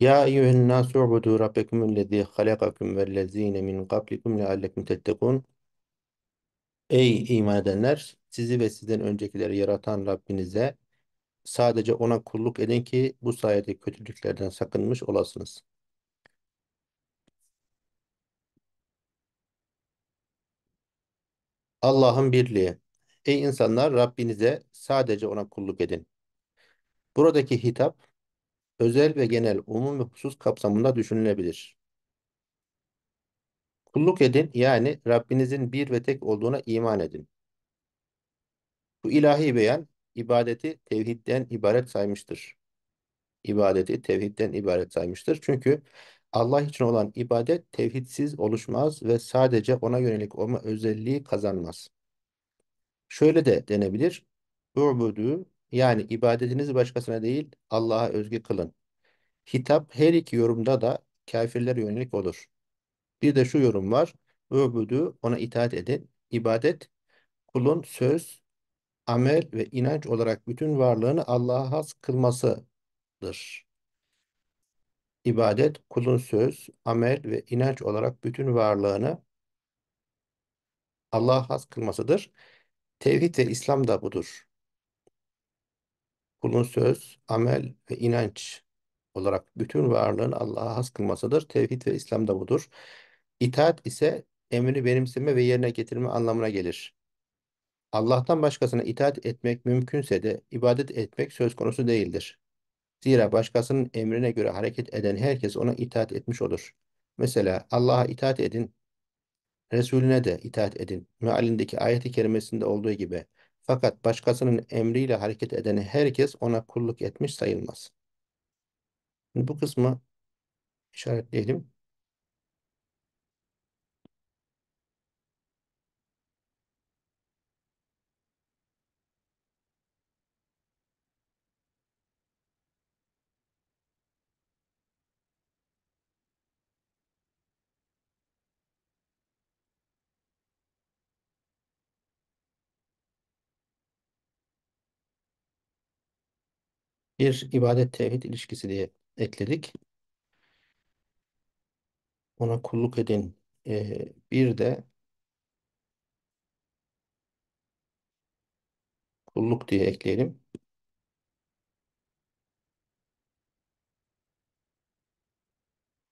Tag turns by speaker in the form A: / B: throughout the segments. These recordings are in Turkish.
A: Ya أيها الناس اعبدوا ربكم الذي halakakum vellezine min qablikum leallekum tettekun. Ey iman edenler, sizi ve sizden öncekileri yaratan Rabbinize sadece ona kulluk edin ki bu sayede kötülüklerden sakınmış olasınız. Allah'ın birliği. Ey insanlar Rabbinize sadece ona kulluk edin. Buradaki hitap özel ve genel, umum ve husus kapsamında düşünülebilir. Kulluk edin yani Rabbinizin bir ve tek olduğuna iman edin. Bu ilahi beyan ibadeti tevhidden ibaret saymıştır. İbadeti tevhidden ibaret saymıştır. Çünkü Allah için olan ibadet tevhidsiz oluşmaz ve sadece ona yönelik olma özelliği kazanmaz. Şöyle de denebilir. U'budu yani ibadetinizi başkasına değil Allah'a özgü kılın. Hitap her iki yorumda da kafirlere yönelik olur. Bir de şu yorum var. Öbüdü ona itaat edin. İbadet kulun söz, amel ve inanç olarak bütün varlığını Allah'a has kılmasıdır. İbadet kulun söz, amel ve inanç olarak bütün varlığını Allah'a has kılmasıdır. Tevhid ve İslam da budur kulun söz, amel ve inanç olarak bütün varlığın Allah'a has kılmasıdır. Tevhid ve İslam da budur. İtaat ise emri benimseme ve yerine getirme anlamına gelir. Allah'tan başkasına itaat etmek mümkünse de ibadet etmek söz konusu değildir. Zira başkasının emrine göre hareket eden herkes ona itaat etmiş olur. Mesela Allah'a itaat edin, Resulüne de itaat edin. Mealindeki ayeti kerimesinde olduğu gibi fakat başkasının emriyle hareket edeni herkes ona kulluk etmiş sayılmaz. Şimdi bu kısmı işaretleyelim. bir ibadet tevhid ilişkisi diye ekledik. Ona kulluk edin. Ee, bir de kulluk diye ekleyelim.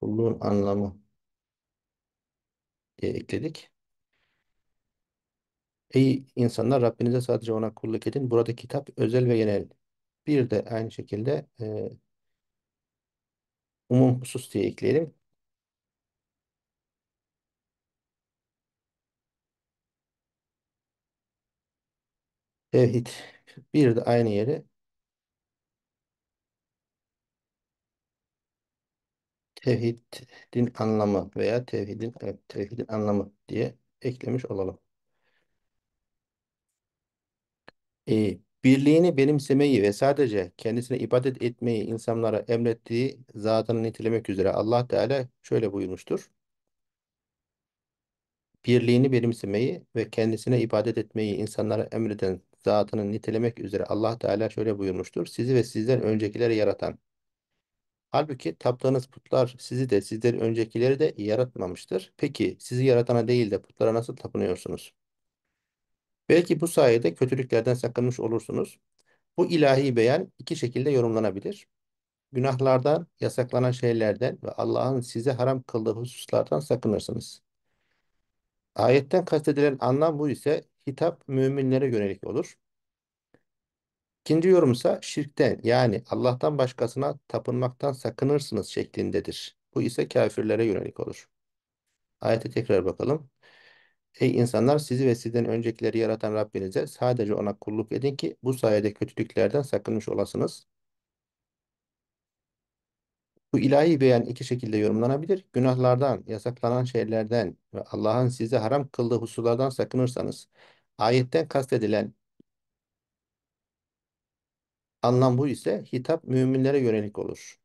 A: Kulluğun anlamı diye ekledik. Ey insanlar Rabbinize sadece ona kulluk edin. Burada kitap özel ve genel bir de aynı şekilde e, umum husus diye ekleyelim. Tevhid. Bir de aynı yeri tevhidin anlamı veya tevhidin evet, tevhidin anlamı diye eklemiş olalım. İyi. E, birliğini benimsemeyi ve sadece kendisine ibadet etmeyi insanlara emrettiği zatını nitelemek üzere Allah Teala şöyle buyurmuştur. Birliğini benimsemeyi ve kendisine ibadet etmeyi insanlara emreden zatını nitelemek üzere Allah Teala şöyle buyurmuştur. Sizi ve sizden öncekileri yaratan. Halbuki taptığınız putlar sizi de sizden öncekileri de yaratmamıştır. Peki sizi yaratana değil de putlara nasıl tapınıyorsunuz? Belki bu sayede kötülüklerden sakınmış olursunuz. Bu ilahi beyan iki şekilde yorumlanabilir. Günahlardan, yasaklanan şeylerden ve Allah'ın size haram kıldığı hususlardan sakınırsınız. Ayetten kastedilen anlam bu ise hitap müminlere yönelik olur. İkinci yorum ise şirkten yani Allah'tan başkasına tapınmaktan sakınırsınız şeklindedir. Bu ise kafirlere yönelik olur. Ayete tekrar bakalım. Ey insanlar sizi ve sizden öncekileri yaratan Rabbinize sadece ona kulluk edin ki bu sayede kötülüklerden sakınmış olasınız. Bu ilahi beyan iki şekilde yorumlanabilir. Günahlardan, yasaklanan şeylerden ve Allah'ın size haram kıldığı hususlardan sakınırsanız, ayetten kastedilen anlam bu ise hitap müminlere yönelik olur.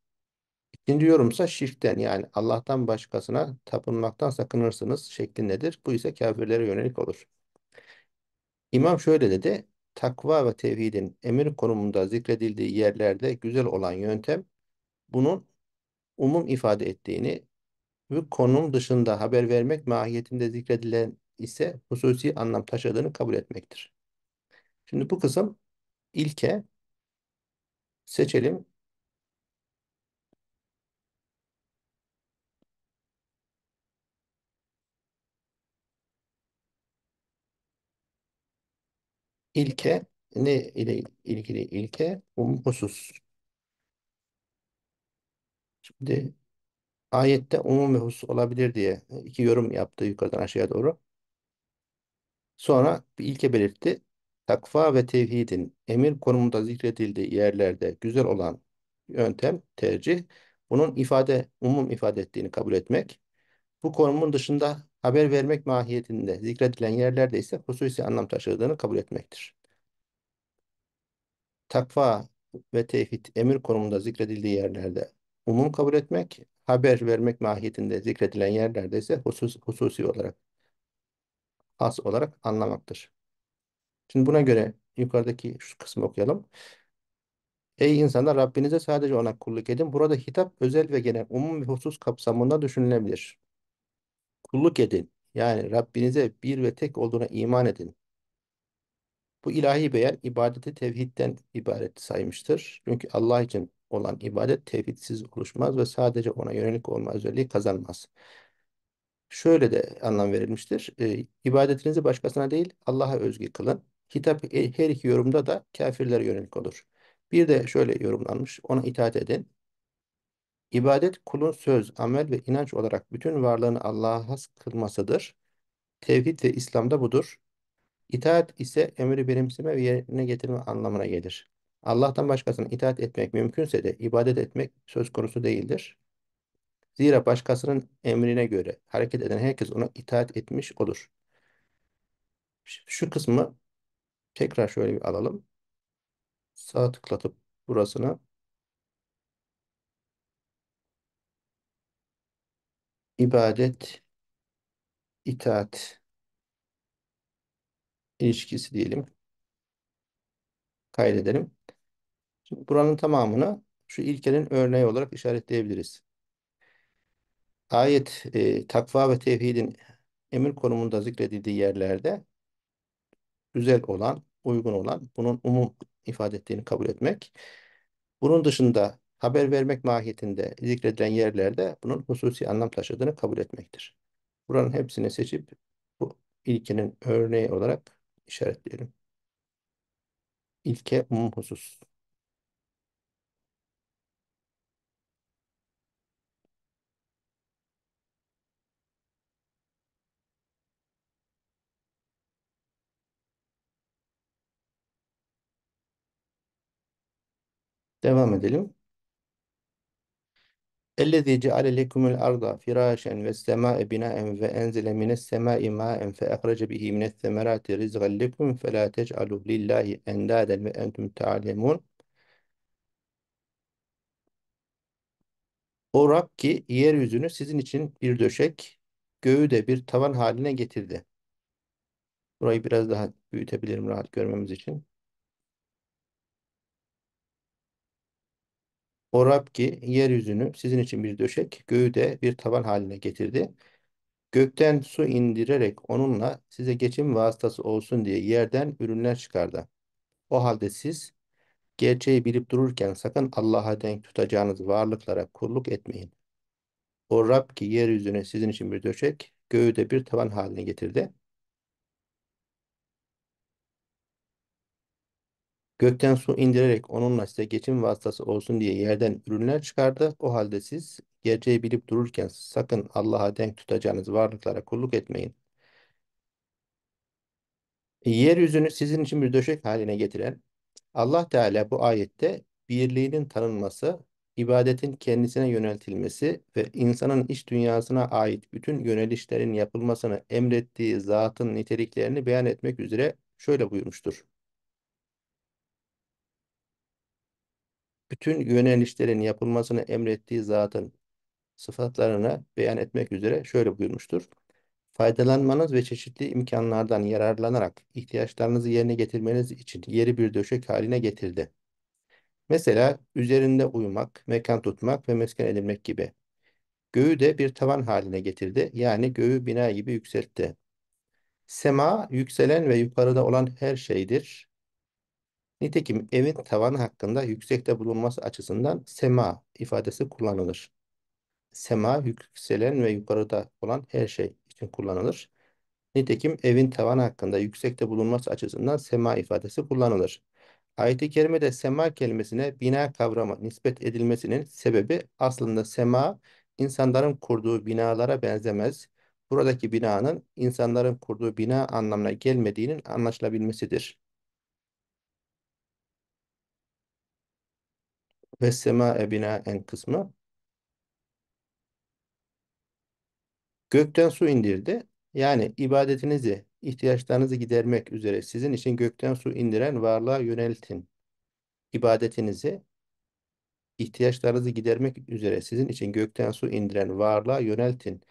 A: İkinci yorumsa şirkten yani Allah'tan başkasına tapınmaktan sakınırsınız şeklindedir. Bu ise kafirlere yönelik olur. İmam şöyle dedi. Takva ve tevhidin emir konumunda zikredildiği yerlerde güzel olan yöntem bunun umum ifade ettiğini ve konum dışında haber vermek mahiyetinde zikredilen ise hususi anlam taşıdığını kabul etmektir. Şimdi bu kısım ilke seçelim ilke ne ile ilgili ilke? Umhusuz. Şimdi ayette umum ve husus olabilir diye iki yorum yaptı yukarıdan aşağıya doğru. Sonra bir ilke belirtti. Takva ve tevhidin emir konumunda zikredildiği yerlerde güzel olan yöntem, tercih, bunun ifade, umum ifade ettiğini kabul etmek. Bu konumun dışında haber vermek mahiyetinde zikredilen yerlerde ise hususi anlam taşıdığını kabul etmektir. Takva ve tevhid emir konumunda zikredildiği yerlerde umum kabul etmek, haber vermek mahiyetinde zikredilen yerlerde ise husus, hususi olarak, has olarak anlamaktır. Şimdi buna göre yukarıdaki şu kısmı okuyalım. Ey insanlar Rabbinize sadece ona kulluk edin. Burada hitap özel ve genel umum ve husus kapsamında düşünülebilir kulluk edin. Yani Rabbinize bir ve tek olduğuna iman edin. Bu ilahi beyan ibadeti tevhidden ibaret saymıştır. Çünkü Allah için olan ibadet tevhidsiz oluşmaz ve sadece ona yönelik olma özelliği kazanmaz. Şöyle de anlam verilmiştir. E, ibadetinizi başkasına değil Allah'a özgü kılın. Kitap e, her iki yorumda da kafirlere yönelik olur. Bir de şöyle yorumlanmış. Ona itaat edin. İbadet kulun söz, amel ve inanç olarak bütün varlığını Allah'a has kılmasıdır. Tevhid ve İslam'da budur. İtaat ise emri benimseme ve yerine getirme anlamına gelir. Allah'tan başkasına itaat etmek mümkünse de ibadet etmek söz konusu değildir. Zira başkasının emrine göre hareket eden herkes ona itaat etmiş olur. Şu kısmı tekrar şöyle bir alalım. Sağ tıklatıp burasına ibadet, itaat ilişkisi diyelim. Kaydedelim. Şimdi buranın tamamını şu ilkenin örneği olarak işaretleyebiliriz. Ayet e, takva ve tevhidin emir konumunda zikredildiği yerlerde güzel olan, uygun olan, bunun umum ifade ettiğini kabul etmek. Bunun dışında haber vermek mahiyetinde zikredilen yerlerde bunun hususi anlam taşıdığını kabul etmektir. Buranın hepsini seçip bu ilkenin örneği olarak işaretleyelim. İlke umum husus. Devam edelim. اَلَّذ۪ي جَعَلَ لَكُمُ الْاَرْضَ فِرَاشًا وَالسَّمَاءَ بِنَاءً وَاَنْزِلَ مِنَ السَّمَاءِ مَاءً فَاَخْرَجَ بِهِ مِنَ الثَّمَرَاتِ رِزْغًا لَكُمْ فَلَا تَجْعَلُوا لِلّٰهِ اَنْدَادًا وَاَنْتُمْ تَعْلَمُونَ O Rab ki yeryüzünü sizin için bir döşek, göğü de bir tavan haline getirdi. Burayı biraz daha büyütebilirim rahat görmemiz için. O Rab ki yeryüzünü sizin için bir döşek, göğü de bir tavan haline getirdi. Gökten su indirerek onunla size geçim vasıtası olsun diye yerden ürünler çıkardı. O halde siz gerçeği bilip dururken sakın Allah'a denk tutacağınız varlıklara kulluk etmeyin. O Rab ki yeryüzünü sizin için bir döşek, göğü de bir tavan haline getirdi. Gökten su indirerek onunla size geçim vasıtası olsun diye yerden ürünler çıkardı. O halde siz gerçeği bilip dururken sakın Allah'a denk tutacağınız varlıklara kulluk etmeyin. Yeryüzünü sizin için bir döşek haline getiren Allah Teala bu ayette birliğinin tanınması, ibadetin kendisine yöneltilmesi ve insanın iç dünyasına ait bütün yönelişlerin yapılmasını emrettiği zatın niteliklerini beyan etmek üzere şöyle buyurmuştur. bütün yönelişlerin yapılmasını emrettiği zatın sıfatlarına beyan etmek üzere şöyle buyurmuştur. Faydalanmanız ve çeşitli imkanlardan yararlanarak ihtiyaçlarınızı yerine getirmeniz için yeri bir döşek haline getirdi. Mesela üzerinde uyumak, mekan tutmak ve mesken edilmek gibi. Göğü de bir tavan haline getirdi. Yani göğü bina gibi yükseltti. Sema yükselen ve yukarıda olan her şeydir. Nitekim evin tavanı hakkında yüksekte bulunması açısından sema ifadesi kullanılır. Sema yükselen ve yukarıda olan her şey için kullanılır. Nitekim evin tavanı hakkında yüksekte bulunması açısından sema ifadesi kullanılır. Ayet-i kerimede sema kelimesine bina kavramı nispet edilmesinin sebebi aslında sema insanların kurduğu binalara benzemez. Buradaki binanın insanların kurduğu bina anlamına gelmediğinin anlaşılabilmesidir. Ve Ebina e en kısmı. Gökten su indirdi. Yani ibadetinizi, ihtiyaçlarınızı gidermek üzere sizin için gökten su indiren varlığa yöneltin. İbadetinizi, ihtiyaçlarınızı gidermek üzere sizin için gökten su indiren varlığa yöneltin.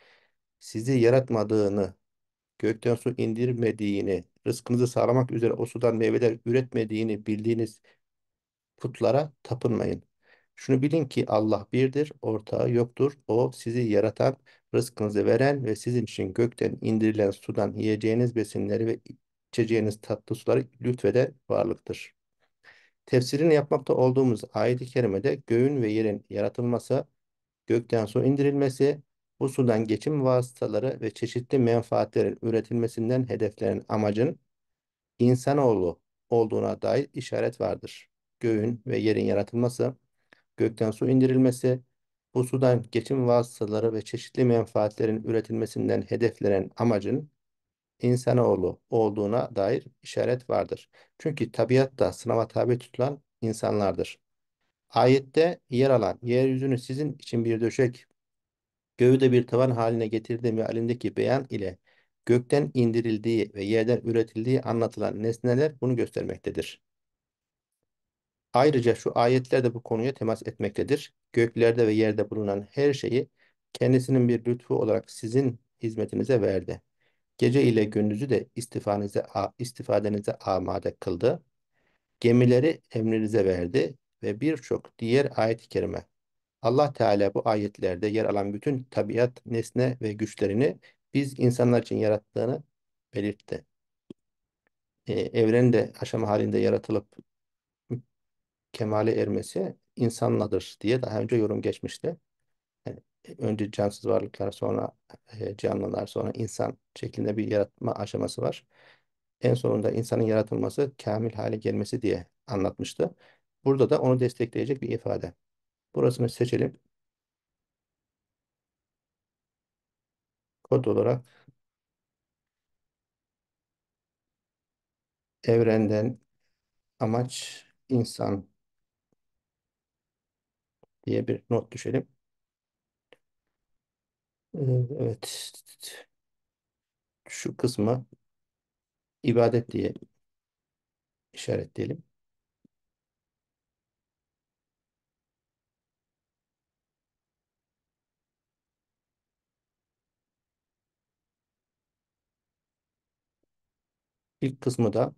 A: Sizi yaratmadığını, gökten su indirmediğini, rızkınızı sağlamak üzere o sudan meyveler üretmediğini bildiğiniz putlara tapınmayın. Şunu bilin ki Allah birdir, ortağı yoktur. O sizi yaratan, rızkınızı veren ve sizin için gökten indirilen sudan yiyeceğiniz besinleri ve içeceğiniz tatlı suları lütfede varlıktır. Tefsirini yapmakta olduğumuz ayet-i kerimede göğün ve yerin yaratılması, gökten su indirilmesi, bu sudan geçim vasıtaları ve çeşitli menfaatlerin üretilmesinden hedeflenen amacın insanoğlu olduğuna dair işaret vardır. Göğün ve yerin yaratılması, gökten su indirilmesi, bu sudan geçim vasıtaları ve çeşitli menfaatlerin üretilmesinden hedeflenen amacın insanoğlu olduğuna dair işaret vardır. Çünkü tabiat da sınava tabi tutulan insanlardır. Ayette yer alan yeryüzünü sizin için bir döşek, göğü de bir tavan haline getirdiği mealindeki beyan ile gökten indirildiği ve yerden üretildiği anlatılan nesneler bunu göstermektedir. Ayrıca şu ayetler de bu konuya temas etmektedir. Göklerde ve yerde bulunan her şeyi kendisinin bir lütfu olarak sizin hizmetinize verdi. Gece ile gündüzü de istifadenize, istifadenize amade kıldı. Gemileri emrinize verdi ve birçok diğer ayet-i kerime. Allah Teala bu ayetlerde yer alan bütün tabiat, nesne ve güçlerini biz insanlar için yarattığını belirtti. Ee, evren de aşama halinde yaratılıp kemale ermesi insanladır diye daha önce yorum geçmişti. E, önce cansız varlıklar sonra e, canlılar sonra insan şeklinde bir yaratma aşaması var. En sonunda insanın yaratılması kamil hale gelmesi diye anlatmıştı. Burada da onu destekleyecek bir ifade. Burasını seçelim. Kod olarak evrenden amaç insan diye bir not düşelim. Ee, evet. Şu kısma ibadet diye işaretleyelim. İlk kısmı da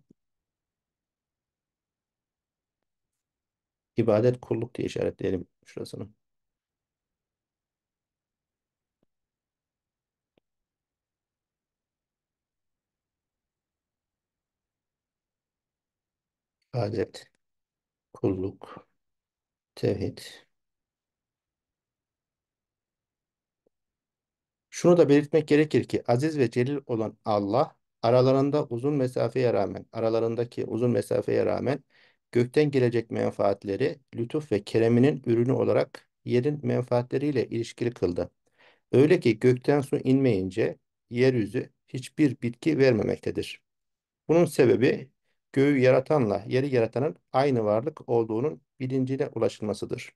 A: İbadet kulluk diye işaretleyelim şurasını. Adet, kulluk, tevhid. Şunu da belirtmek gerekir ki aziz ve celil olan Allah aralarında uzun mesafeye rağmen aralarındaki uzun mesafeye rağmen gökten gelecek menfaatleri lütuf ve kereminin ürünü olarak yerin menfaatleriyle ilişkili kıldı. Öyle ki gökten su inmeyince yeryüzü hiçbir bitki vermemektedir. Bunun sebebi göğü yaratanla yeri yaratanın aynı varlık olduğunun bilincine ulaşılmasıdır.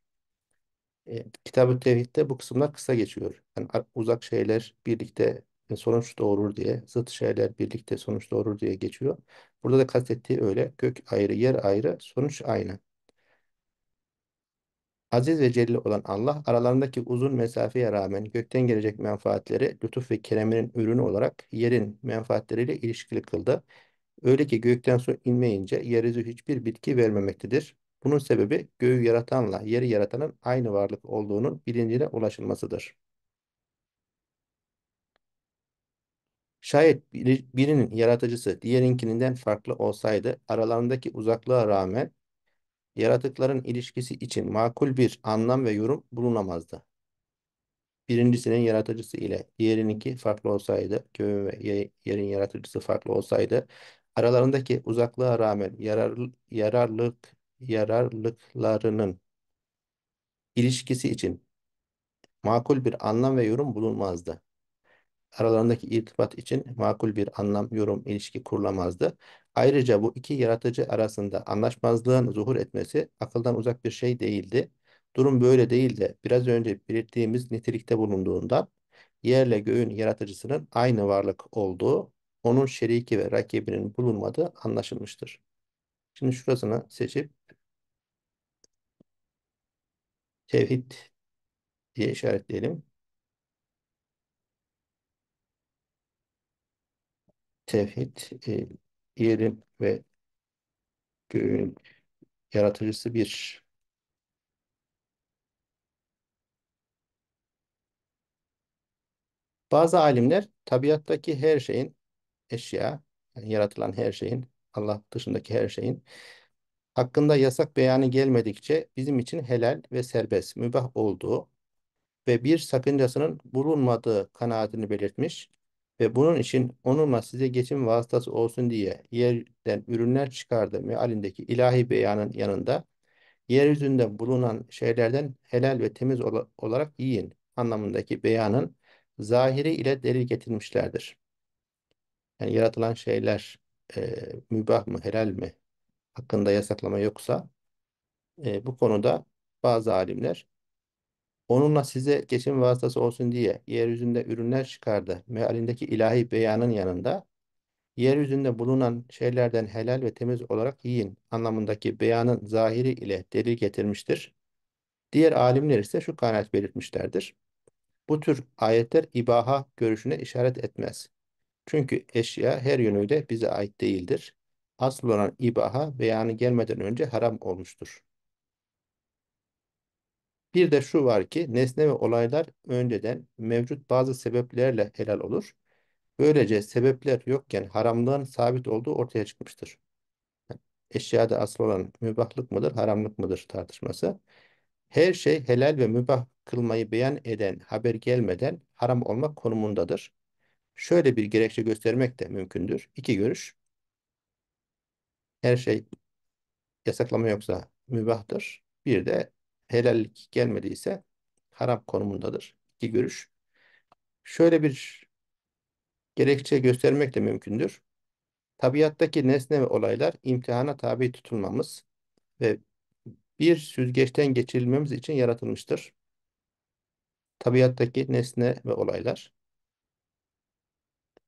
A: E, Kitab-ı Tevhid'de bu kısımlar kısa geçiyor. Yani uzak şeyler birlikte sonuç doğurur diye, zıt şeyler birlikte sonuç doğurur diye geçiyor. Burada da kastettiği öyle. Gök ayrı, yer ayrı, sonuç aynı. Aziz ve celil olan Allah aralarındaki uzun mesafeye rağmen gökten gelecek menfaatleri lütuf ve kereminin ürünü olarak yerin menfaatleriyle ilişkili kıldı. Öyle ki gökten su inmeyince yeryüzü hiçbir bitki vermemektedir. Bunun sebebi göğü yaratanla yeri yaratanın aynı varlık olduğunun bilincine ulaşılmasıdır. Şayet biri, birinin yaratıcısı diğerinkinden farklı olsaydı aralarındaki uzaklığa rağmen yaratıkların ilişkisi için makul bir anlam ve yorum bulunamazdı. Birincisinin yaratıcısı ile diğerininki farklı olsaydı, göğün ve yerin yaratıcısı farklı olsaydı, aralarındaki uzaklığa rağmen yarar, yararlık yararlıklarının ilişkisi için makul bir anlam ve yorum bulunmazdı aralarındaki irtibat için makul bir anlam, yorum, ilişki kurulamazdı. Ayrıca bu iki yaratıcı arasında anlaşmazlığın zuhur etmesi akıldan uzak bir şey değildi. Durum böyle değil de biraz önce belirttiğimiz nitelikte bulunduğundan yerle göğün yaratıcısının aynı varlık olduğu, onun şeriki ve rakibinin bulunmadığı anlaşılmıştır. Şimdi şurasını seçip tevhid diye işaretleyelim. tevhid e, yerin ve göğün yaratıcısı bir. Bazı alimler tabiattaki her şeyin eşya, yani yaratılan her şeyin, Allah dışındaki her şeyin hakkında yasak beyanı gelmedikçe bizim için helal ve serbest, mübah olduğu ve bir sakıncasının bulunmadığı kanaatini belirtmiş. Ve bunun için onunla size geçim vasıtası olsun diye yerden ürünler çıkardı. Mealindeki ilahi beyanın yanında yeryüzünde bulunan şeylerden helal ve temiz olarak yiyin anlamındaki beyanın zahiri ile delil getirmişlerdir. Yani yaratılan şeyler e, mübah mı, helal mi hakkında yasaklama yoksa e, bu konuda bazı alimler Onunla size geçim vasıtası olsun diye yeryüzünde ürünler çıkardı. Mealindeki ilahi beyanın yanında yeryüzünde bulunan şeylerden helal ve temiz olarak yiyin anlamındaki beyanın zahiri ile delil getirmiştir. Diğer alimler ise şu kanaat belirtmişlerdir. Bu tür ayetler ibaha görüşüne işaret etmez. Çünkü eşya her yönüyle bize ait değildir. Asıl olan ibaha beyanı gelmeden önce haram olmuştur. Bir de şu var ki nesne ve olaylar önceden mevcut bazı sebeplerle helal olur. Böylece sebepler yokken haramlığın sabit olduğu ortaya çıkmıştır. Eşyada asıl olan mübahlık mıdır, haramlık mıdır tartışması. Her şey helal ve mübah kılmayı beyan eden haber gelmeden haram olmak konumundadır. Şöyle bir gerekçe göstermek de mümkündür. İki görüş. Her şey yasaklama yoksa mübahtır. Bir de helallik gelmediyse haram konumundadır. İki görüş. Şöyle bir gerekçe göstermek de mümkündür. Tabiattaki nesne ve olaylar imtihana tabi tutulmamız ve bir süzgeçten geçirilmemiz için yaratılmıştır. Tabiattaki nesne ve olaylar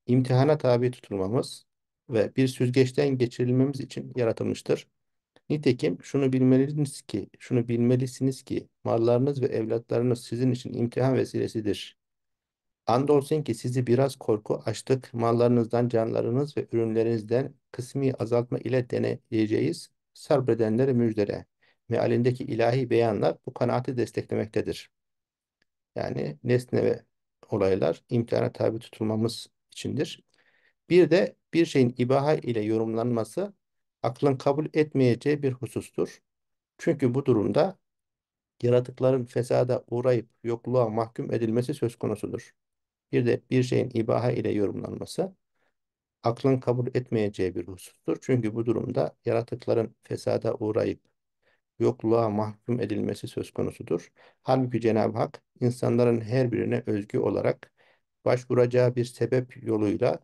A: imtihana tabi tutulmamız ve bir süzgeçten geçirilmemiz için yaratılmıştır. Nitekim şunu bilmelisiniz ki, şunu bilmelisiniz ki mallarınız ve evlatlarınız sizin için imtihan vesilesidir. Andolsun ki sizi biraz korku, açtık mallarınızdan, canlarınız ve ürünlerinizden kısmi azaltma ile deneyeceğiz. Sabredenlere müjdele. Mealindeki ilahi beyanlar bu kanaati desteklemektedir. Yani nesne ve olaylar imtihana tabi tutulmamız içindir. Bir de bir şeyin ibaha ile yorumlanması aklın kabul etmeyeceği bir husustur. Çünkü bu durumda yaratıkların fesada uğrayıp yokluğa mahkum edilmesi söz konusudur. Bir de bir şeyin ibaha ile yorumlanması aklın kabul etmeyeceği bir husustur. Çünkü bu durumda yaratıkların fesada uğrayıp yokluğa mahkum edilmesi söz konusudur. Halbuki Cenab-ı Hak insanların her birine özgü olarak başvuracağı bir sebep yoluyla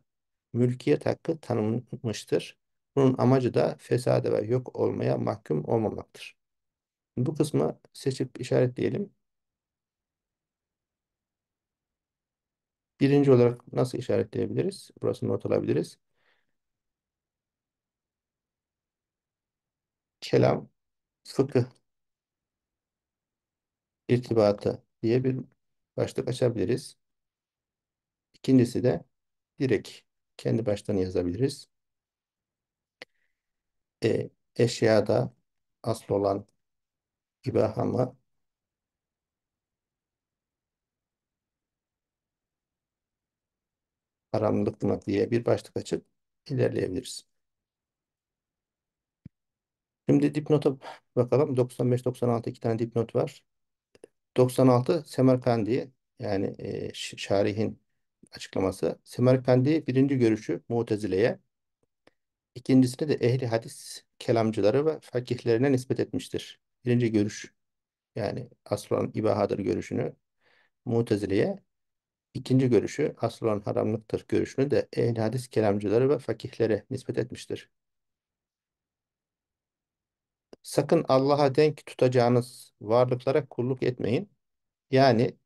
A: mülkiyet hakkı tanınmıştır. Bunun amacı da fesade ve yok olmaya mahkum olmamaktır. Bu kısmı seçip işaretleyelim. Birinci olarak nasıl işaretleyebiliriz? Burasını not alabiliriz. Kelam, fıkıh irtibatı diye bir başlık açabiliriz. İkincisi de direkt kendi baştan yazabiliriz. E, eşyada asıl olan ibaha Haramlık mı diye bir başlık açıp ilerleyebiliriz. Şimdi dipnota bakalım. 95-96 iki tane dipnot var. 96 Semerkandi yani e, Şarih'in açıklaması. Semerkandi birinci görüşü Mutezile'ye İkincisine de ehli hadis kelamcıları ve fakihlerine nispet etmiştir. Birinci görüş yani aslan ibahadır görüşünü Mutezile'ye ikinci görüşü aslan haramlıktır görüşünü de ehli hadis kelamcıları ve fakihlere nispet etmiştir. Sakın Allah'a denk tutacağınız varlıklara kulluk etmeyin. Yani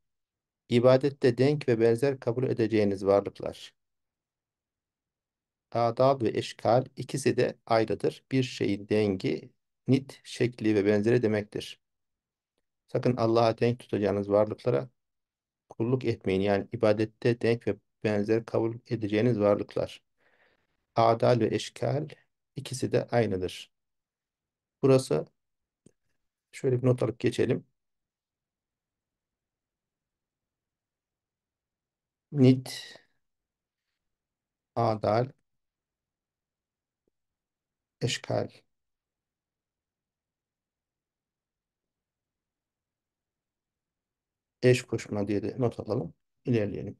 A: ibadette denk ve benzer kabul edeceğiniz varlıklar adab ve eşkal ikisi de ayrıdır. Bir şeyin dengi, nit, şekli ve benzeri demektir. Sakın Allah'a denk tutacağınız varlıklara kulluk etmeyin. Yani ibadette denk ve benzer kabul edeceğiniz varlıklar. Adal ve eşkal ikisi de aynıdır. Burası şöyle bir not alıp geçelim. Nit, adal, eşkal. Eş koşma diye de not alalım. İlerleyelim.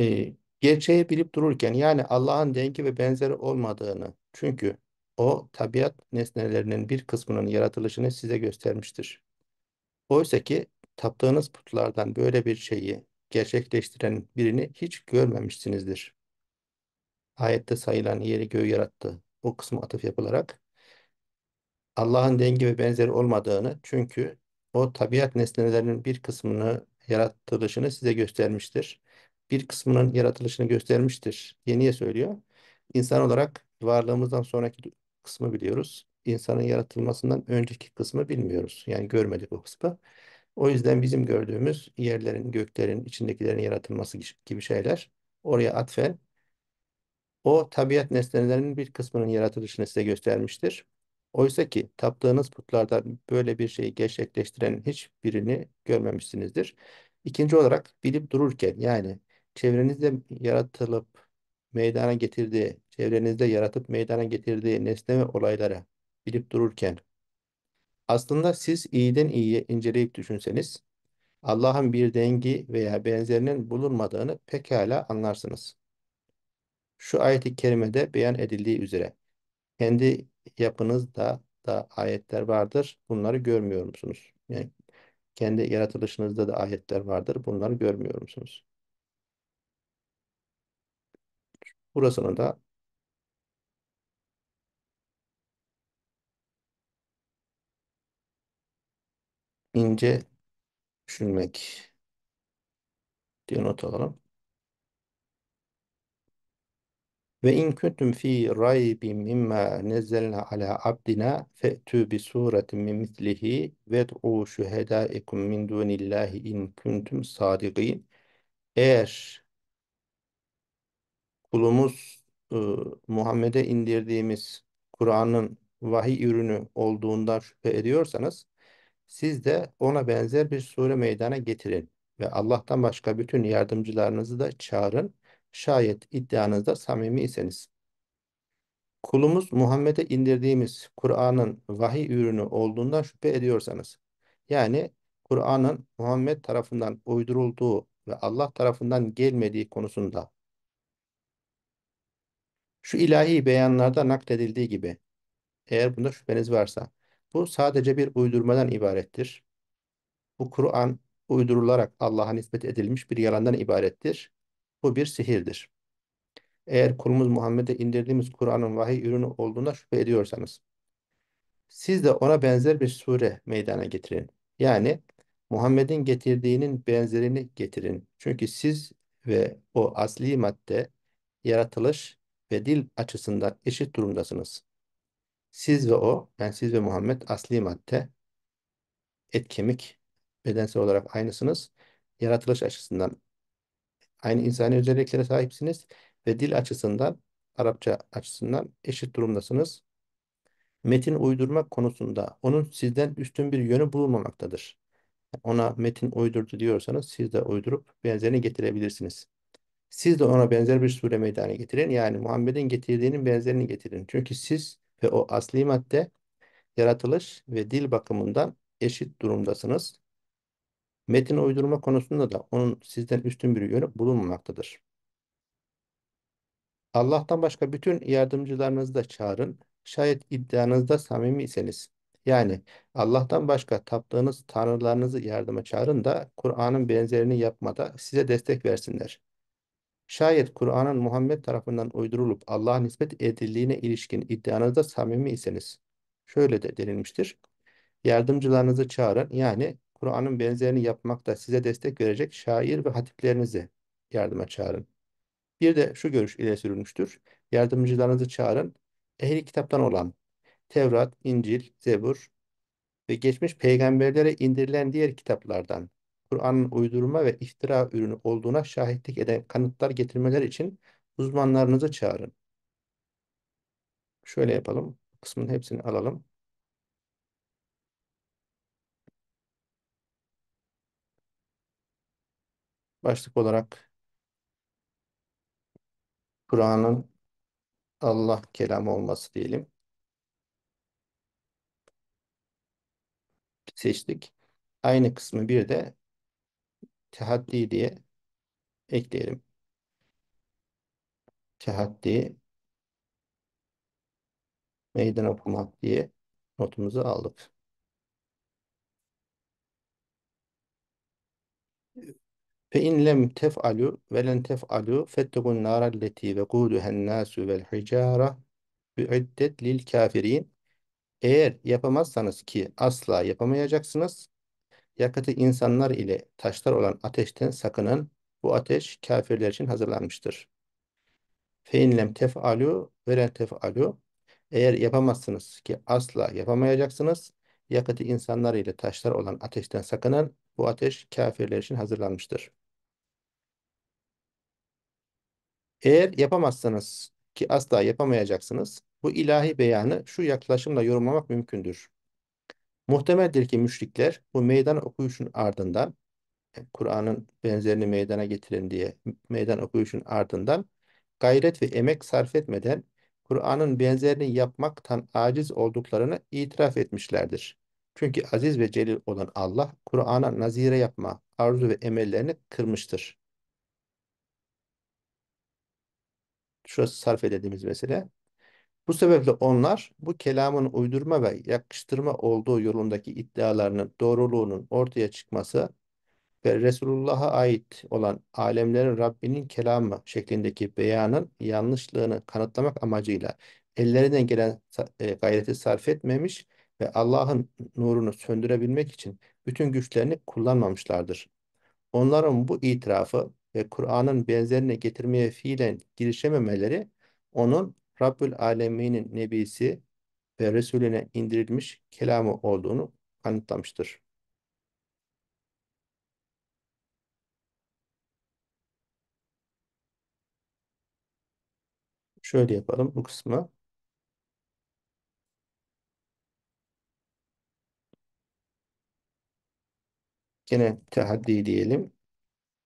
A: Ee, gerçeği bilip dururken yani Allah'ın dengi ve benzeri olmadığını çünkü o tabiat nesnelerinin bir kısmının yaratılışını size göstermiştir. Oysa ki taptığınız putlardan böyle bir şeyi gerçekleştiren birini hiç görmemişsinizdir. Ayette sayılan yeri göğü yarattı. O kısmı atıf yapılarak Allah'ın dengi ve benzeri olmadığını çünkü o tabiat nesnelerinin bir kısmını yaratılışını size göstermiştir. Bir kısmının yaratılışını göstermiştir Yeniye söylüyor? İnsan olarak varlığımızdan sonraki kısmı biliyoruz. İnsanın yaratılmasından önceki kısmı bilmiyoruz. Yani görmedik o kısmı. O yüzden bizim gördüğümüz yerlerin, göklerin, içindekilerin yaratılması gibi şeyler oraya atfen o tabiat nesnelerinin bir kısmının yaratılışını size göstermiştir. Oysa ki taptığınız putlarda böyle bir şeyi gerçekleştiren hiçbirini görmemişsinizdir. İkinci olarak bilip dururken yani çevrenizde yaratılıp meydana getirdiği, çevrenizde yaratıp meydana getirdiği nesne ve olaylara bilip dururken aslında siz iyiden iyiye inceleyip düşünseniz Allah'ın bir dengi veya benzerinin bulunmadığını pekala anlarsınız. Şu ayet-i kerimede beyan edildiği üzere kendi yapınızda da ayetler vardır. Bunları görmüyor musunuz? Yani kendi yaratılışınızda da ayetler vardır. Bunları görmüyor musunuz? Burasını da ince düşünmek diye not alalım. Ve in kuntum fi raybin mimma nezzelna ala abdina fe'tu bi suratin min mislihi ved'u şuhedaikum min dunillahi in kuntum sadikin. Eğer kulumuz e, Muhammed'e indirdiğimiz Kur'an'ın vahiy ürünü olduğundan şüphe ediyorsanız siz de ona benzer bir sure meydana getirin ve Allah'tan başka bütün yardımcılarınızı da çağırın. Şayet iddianızda samimi iseniz. Kulumuz Muhammed'e indirdiğimiz Kur'an'ın vahiy ürünü olduğundan şüphe ediyorsanız, yani Kur'an'ın Muhammed tarafından uydurulduğu ve Allah tarafından gelmediği konusunda şu ilahi beyanlarda nakledildiği gibi eğer bunda şüpheniz varsa bu sadece bir uydurmadan ibarettir. Bu Kur'an uydurularak Allah'a nispet edilmiş bir yalandan ibarettir. Bu bir sihirdir. Eğer kulumuz Muhammed'e indirdiğimiz Kur'an'ın vahiy ürünü olduğuna şüphe ediyorsanız, siz de ona benzer bir sure meydana getirin. Yani Muhammed'in getirdiğinin benzerini getirin. Çünkü siz ve o asli madde yaratılış ve dil açısından eşit durumdasınız. Siz ve o, yani siz ve Muhammed asli madde, et kemik, bedensel olarak aynısınız. Yaratılış açısından aynı insani özelliklere sahipsiniz ve dil açısından, Arapça açısından eşit durumdasınız. Metin uydurmak konusunda onun sizden üstün bir yönü bulunmamaktadır. Ona metin uydurdu diyorsanız siz de uydurup benzerini getirebilirsiniz. Siz de ona benzer bir sure meydana getirin. Yani Muhammed'in getirdiğinin benzerini getirin. Çünkü siz ve o asli madde yaratılış ve dil bakımından eşit durumdasınız. Metin uydurma konusunda da onun sizden üstün bir yönü bulunmamaktadır. Allah'tan başka bütün yardımcılarınızı da çağırın. Şayet iddianızda samimi iseniz. Yani Allah'tan başka taptığınız tanrılarınızı yardıma çağırın da Kur'an'ın benzerini yapmada size destek versinler. Şayet Kur'an'ın Muhammed tarafından uydurulup Allah'a nispet edildiğine ilişkin iddianızda samimi iseniz şöyle de denilmiştir. Yardımcılarınızı çağırın yani Kur'an'ın benzerini yapmakta size destek verecek şair ve hatiplerinizi yardıma çağırın. Bir de şu görüş ile sürülmüştür. Yardımcılarınızı çağırın. Ehli kitaptan olan Tevrat, İncil, Zebur ve geçmiş peygamberlere indirilen diğer kitaplardan Kur'an'ın uydurma ve iftira ürünü olduğuna şahitlik eden kanıtlar getirmeler için uzmanlarınızı çağırın. Şöyle yapalım. Kısmın hepsini alalım. Başlık olarak Kur'an'ın Allah kelamı olması diyelim. Seçtik. Aynı kısmı bir de Tehaddi diye ekleyelim. Tehaddi meydan okumak diye notumuzu aldık. Fe in lem tef'alu ve len tef'alu fettekun naralleti ve kuduhen nasu vel hicara müeddet lil kafirin. Eğer yapamazsanız ki asla yapamayacaksınız. Yakıtı insanlar ile taşlar olan ateşten sakının. Bu ateş kafirler için hazırlanmıştır. Feinlem tef'alu veren tef'alu. Eğer yapamazsınız ki asla yapamayacaksınız. Yakıtı insanlar ile taşlar olan ateşten sakının. Bu ateş kafirler için hazırlanmıştır. Eğer yapamazsınız ki asla yapamayacaksınız, bu ilahi beyanı şu yaklaşımla yorumlamak mümkündür. Muhtemeldir ki müşrikler bu meydan okuyuşun ardından e, Kur'an'ın benzerini meydana getirin diye meydan okuyuşun ardından gayret ve emek sarf etmeden Kur'an'ın benzerini yapmaktan aciz olduklarını itiraf etmişlerdir. Çünkü aziz ve celil olan Allah Kur'an'a nazire yapma arzu ve emellerini kırmıştır. Şurası sarf edildiğimiz mesele. Bu sebeple onlar bu kelamın uydurma ve yakıştırma olduğu yolundaki iddialarının doğruluğunun ortaya çıkması ve Resulullah'a ait olan alemlerin Rabbinin kelamı şeklindeki beyanın yanlışlığını kanıtlamak amacıyla ellerinden gelen e, gayreti sarf etmemiş ve Allah'ın nurunu söndürebilmek için bütün güçlerini kullanmamışlardır. Onların bu itirafı ve Kur'an'ın benzerine getirmeye fiilen girişememeleri onun Rabbül Alemin'in nebisi ve Resulüne indirilmiş kelamı olduğunu kanıtlamıştır. Şöyle yapalım bu kısmı. Yine tehaddi diyelim.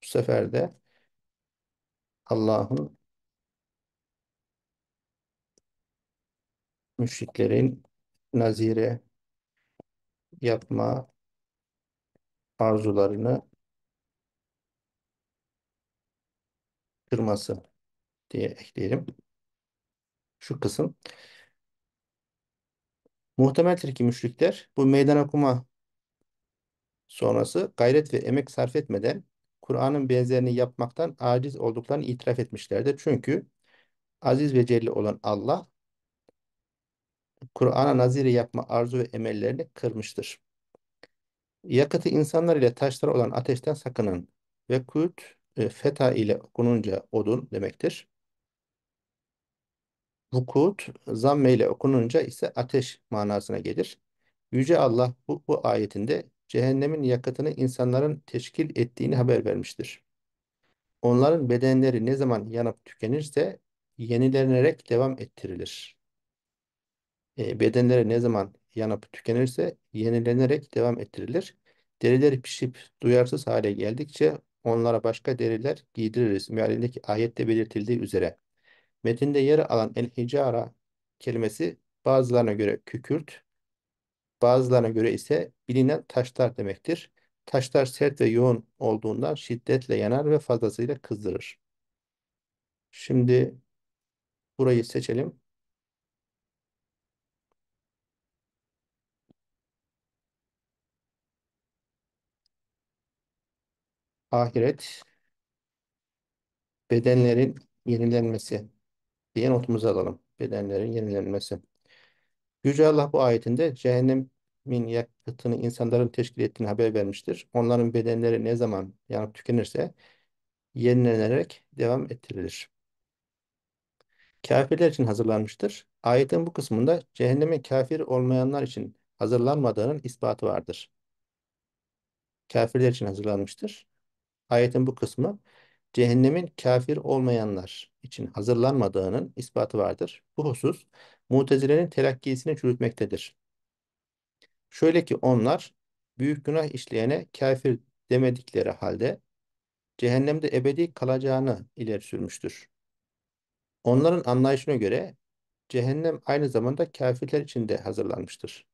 A: Bu sefer de Allah'ın müşriklerin nazire yapma arzularını kırması diye ekleyelim. Şu kısım. Muhtemeldir ki müşrikler bu meydan okuma sonrası gayret ve emek sarf etmeden Kur'an'ın benzerini yapmaktan aciz olduklarını itiraf etmişlerdir. Çünkü aziz ve celil olan Allah Kur'an'a naziri yapma arzu ve emellerini kırmıştır. Yakıtı insanlar ile taşlar olan ateşten sakının ve kut e, feta ile okununca odun demektir. Vukut zamme ile okununca ise ateş manasına gelir. Yüce Allah bu, bu ayetinde cehennemin yakıtını insanların teşkil ettiğini haber vermiştir. Onların bedenleri ne zaman yanıp tükenirse yenilenerek devam ettirilir. E, bedenleri ne zaman yanıp tükenirse yenilenerek devam ettirilir. Derileri pişip duyarsız hale geldikçe onlara başka deriler giydiririz. Mealindeki ayette belirtildiği üzere. Metinde yer alan el hicara kelimesi bazılarına göre kükürt, bazılarına göre ise bilinen taşlar demektir. Taşlar sert ve yoğun olduğundan şiddetle yanar ve fazlasıyla kızdırır. Şimdi burayı seçelim. ahiret, bedenlerin yenilenmesi diye notumuzu alalım. Bedenlerin yenilenmesi. Yüce Allah bu ayetinde cehennemin yakıtını insanların teşkil ettiğini haber vermiştir. Onların bedenleri ne zaman yanıp tükenirse yenilenerek devam ettirilir. Kafirler için hazırlanmıştır. Ayetin bu kısmında cehenneme kafir olmayanlar için hazırlanmadığının ispatı vardır. Kafirler için hazırlanmıştır ayetin bu kısmı cehennemin kafir olmayanlar için hazırlanmadığının ispatı vardır. Bu husus mutezilenin telakkisini çürütmektedir. Şöyle ki onlar büyük günah işleyene kafir demedikleri halde cehennemde ebedi kalacağını ileri sürmüştür. Onların anlayışına göre cehennem aynı zamanda kafirler için de hazırlanmıştır.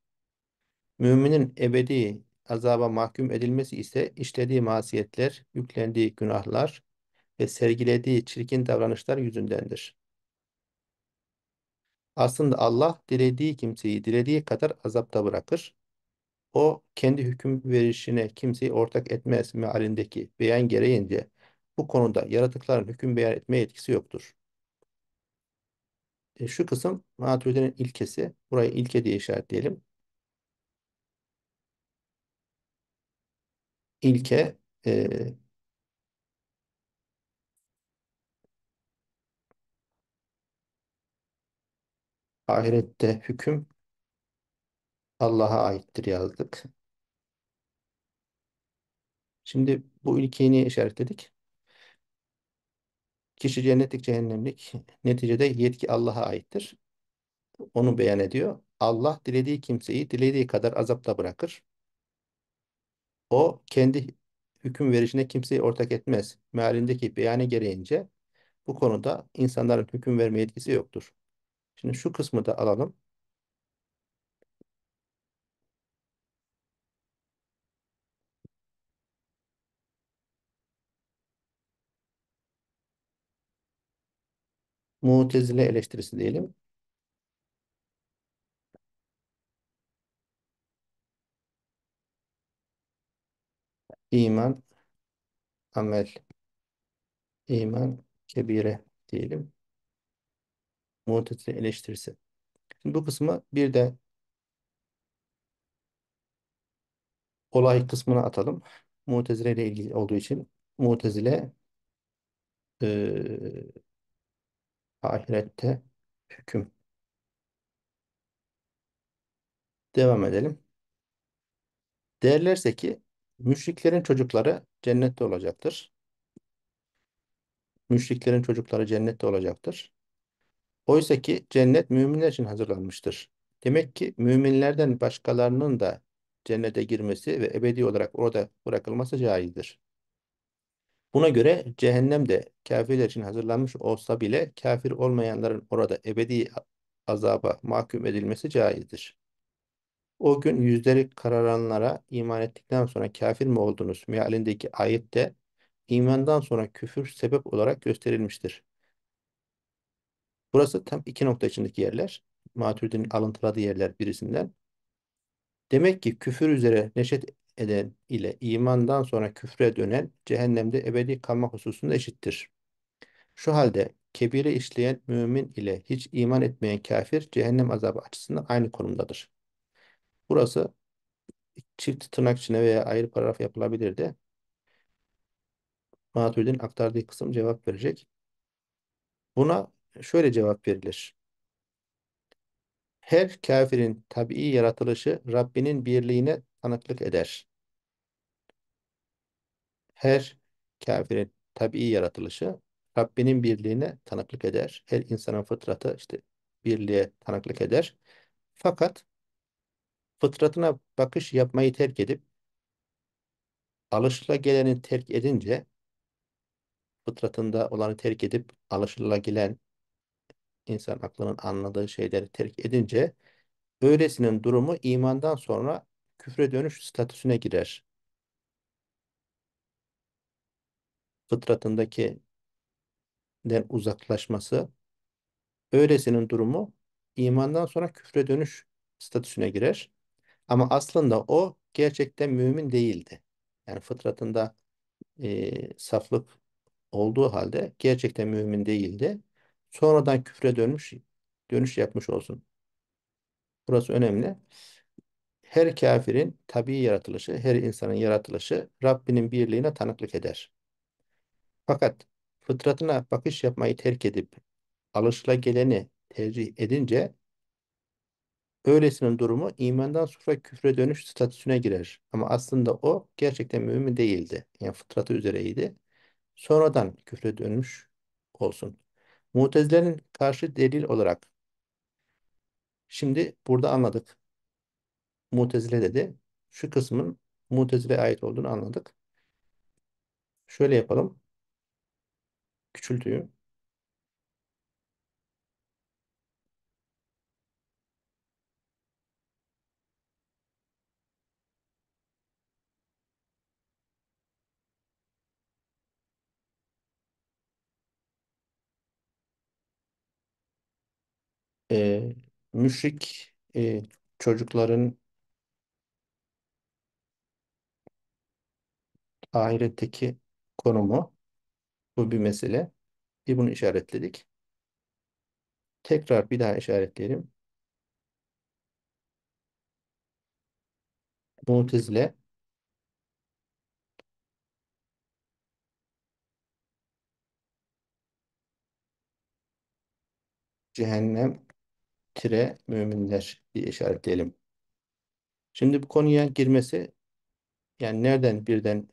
A: Müminin ebedi azaba mahkum edilmesi ise işlediği masiyetler, yüklendiği günahlar ve sergilediği çirkin davranışlar yüzündendir. Aslında Allah dilediği kimseyi dilediği kadar azapta bırakır. O kendi hüküm verişine kimseyi ortak etmez mealindeki beyan gereğince bu konuda yaratıkların hüküm beyan etmeye etkisi yoktur. E, şu kısım Maturidi'nin ilkesi. Burayı ilke diye işaretleyelim. ilke e, ahirette hüküm Allah'a aittir yazdık. Şimdi bu ilkeyi niye işaretledik? Kişi cennetlik cehennemlik neticede yetki Allah'a aittir. Onu beyan ediyor. Allah dilediği kimseyi dilediği kadar azapta bırakır. O kendi hüküm verişine kimseyi ortak etmez. Mealindeki beyanı gereğince bu konuda insanların hüküm verme yetkisi yoktur. Şimdi şu kısmı da alalım. Mutezile eleştirisi diyelim. İman, amel. iman kebire diyelim. Mu'tezile eleştirisi. Şimdi bu kısma bir de olay kısmına atalım. Mu'tezile ile ilgili olduğu için Mu'tezile e, ahirette hüküm. Devam edelim. Derlerse ki Müşriklerin çocukları cennette olacaktır. Müşriklerin çocukları cennette olacaktır. Oysa ki cennet müminler için hazırlanmıştır. Demek ki müminlerden başkalarının da cennete girmesi ve ebedi olarak orada bırakılması caizdir. Buna göre cehennem de kafirler için hazırlanmış olsa bile kafir olmayanların orada ebedi azaba mahkum edilmesi caizdir. O gün yüzleri kararanlara iman ettikten sonra kafir mi oldunuz? Mealindeki ayette imandan sonra küfür sebep olarak gösterilmiştir. Burası tam iki nokta içindeki yerler. Maturidi'nin alıntıladığı yerler birisinden. Demek ki küfür üzere neşet eden ile imandan sonra küfre dönen cehennemde ebedi kalmak hususunda eşittir. Şu halde kebire işleyen mümin ile hiç iman etmeyen kafir cehennem azabı açısından aynı konumdadır. Burası çift tırnak içine veya ayrı paragraf yapılabilirdi. Maturidi'nin aktardığı kısım cevap verecek. Buna şöyle cevap verilir. Her kafirin tabii yaratılışı Rabbinin birliğine tanıklık eder. Her kafirin tabii yaratılışı Rabbinin birliğine tanıklık eder. Her insanın fıtratı işte birliğe tanıklık eder. Fakat fıtratına bakış yapmayı terk edip alışılagelenin terk edince fıtratında olanı terk edip alışılagelen insan aklının anladığı şeyleri terk edince öylesinin durumu imandan sonra küfre dönüş statüsüne girer. Fıtratındaki den uzaklaşması öylesinin durumu imandan sonra küfre dönüş statüsüne girer. Ama aslında o gerçekten mümin değildi. Yani fıtratında e, saflık olduğu halde gerçekten mümin değildi. Sonradan küfre dönmüş, dönüş yapmış olsun. Burası önemli. Her kafirin tabii yaratılışı, her insanın yaratılışı Rabbinin birliğine tanıklık eder. Fakat fıtratına bakış yapmayı terk edip alışılageleni tercih edince Öylesinin durumu imandan sonra küfre dönüş statüsüne girer. Ama aslında o gerçekten mümin değildi. Yani fıtratı üzereydi. Sonradan küfre dönmüş olsun. Mutezilerin karşı delil olarak şimdi burada anladık. Mutezile dedi. Şu kısmın Mutezile ait olduğunu anladık. Şöyle yapalım. Küçültüyüm. müşrik e, çocukların ahiretteki konumu bu bir mesele. Bir bunu işaretledik. Tekrar bir daha işaretleyelim. Mutezile cehennem tire müminler diye işaretleyelim. Şimdi bu konuya girmesi yani nereden birden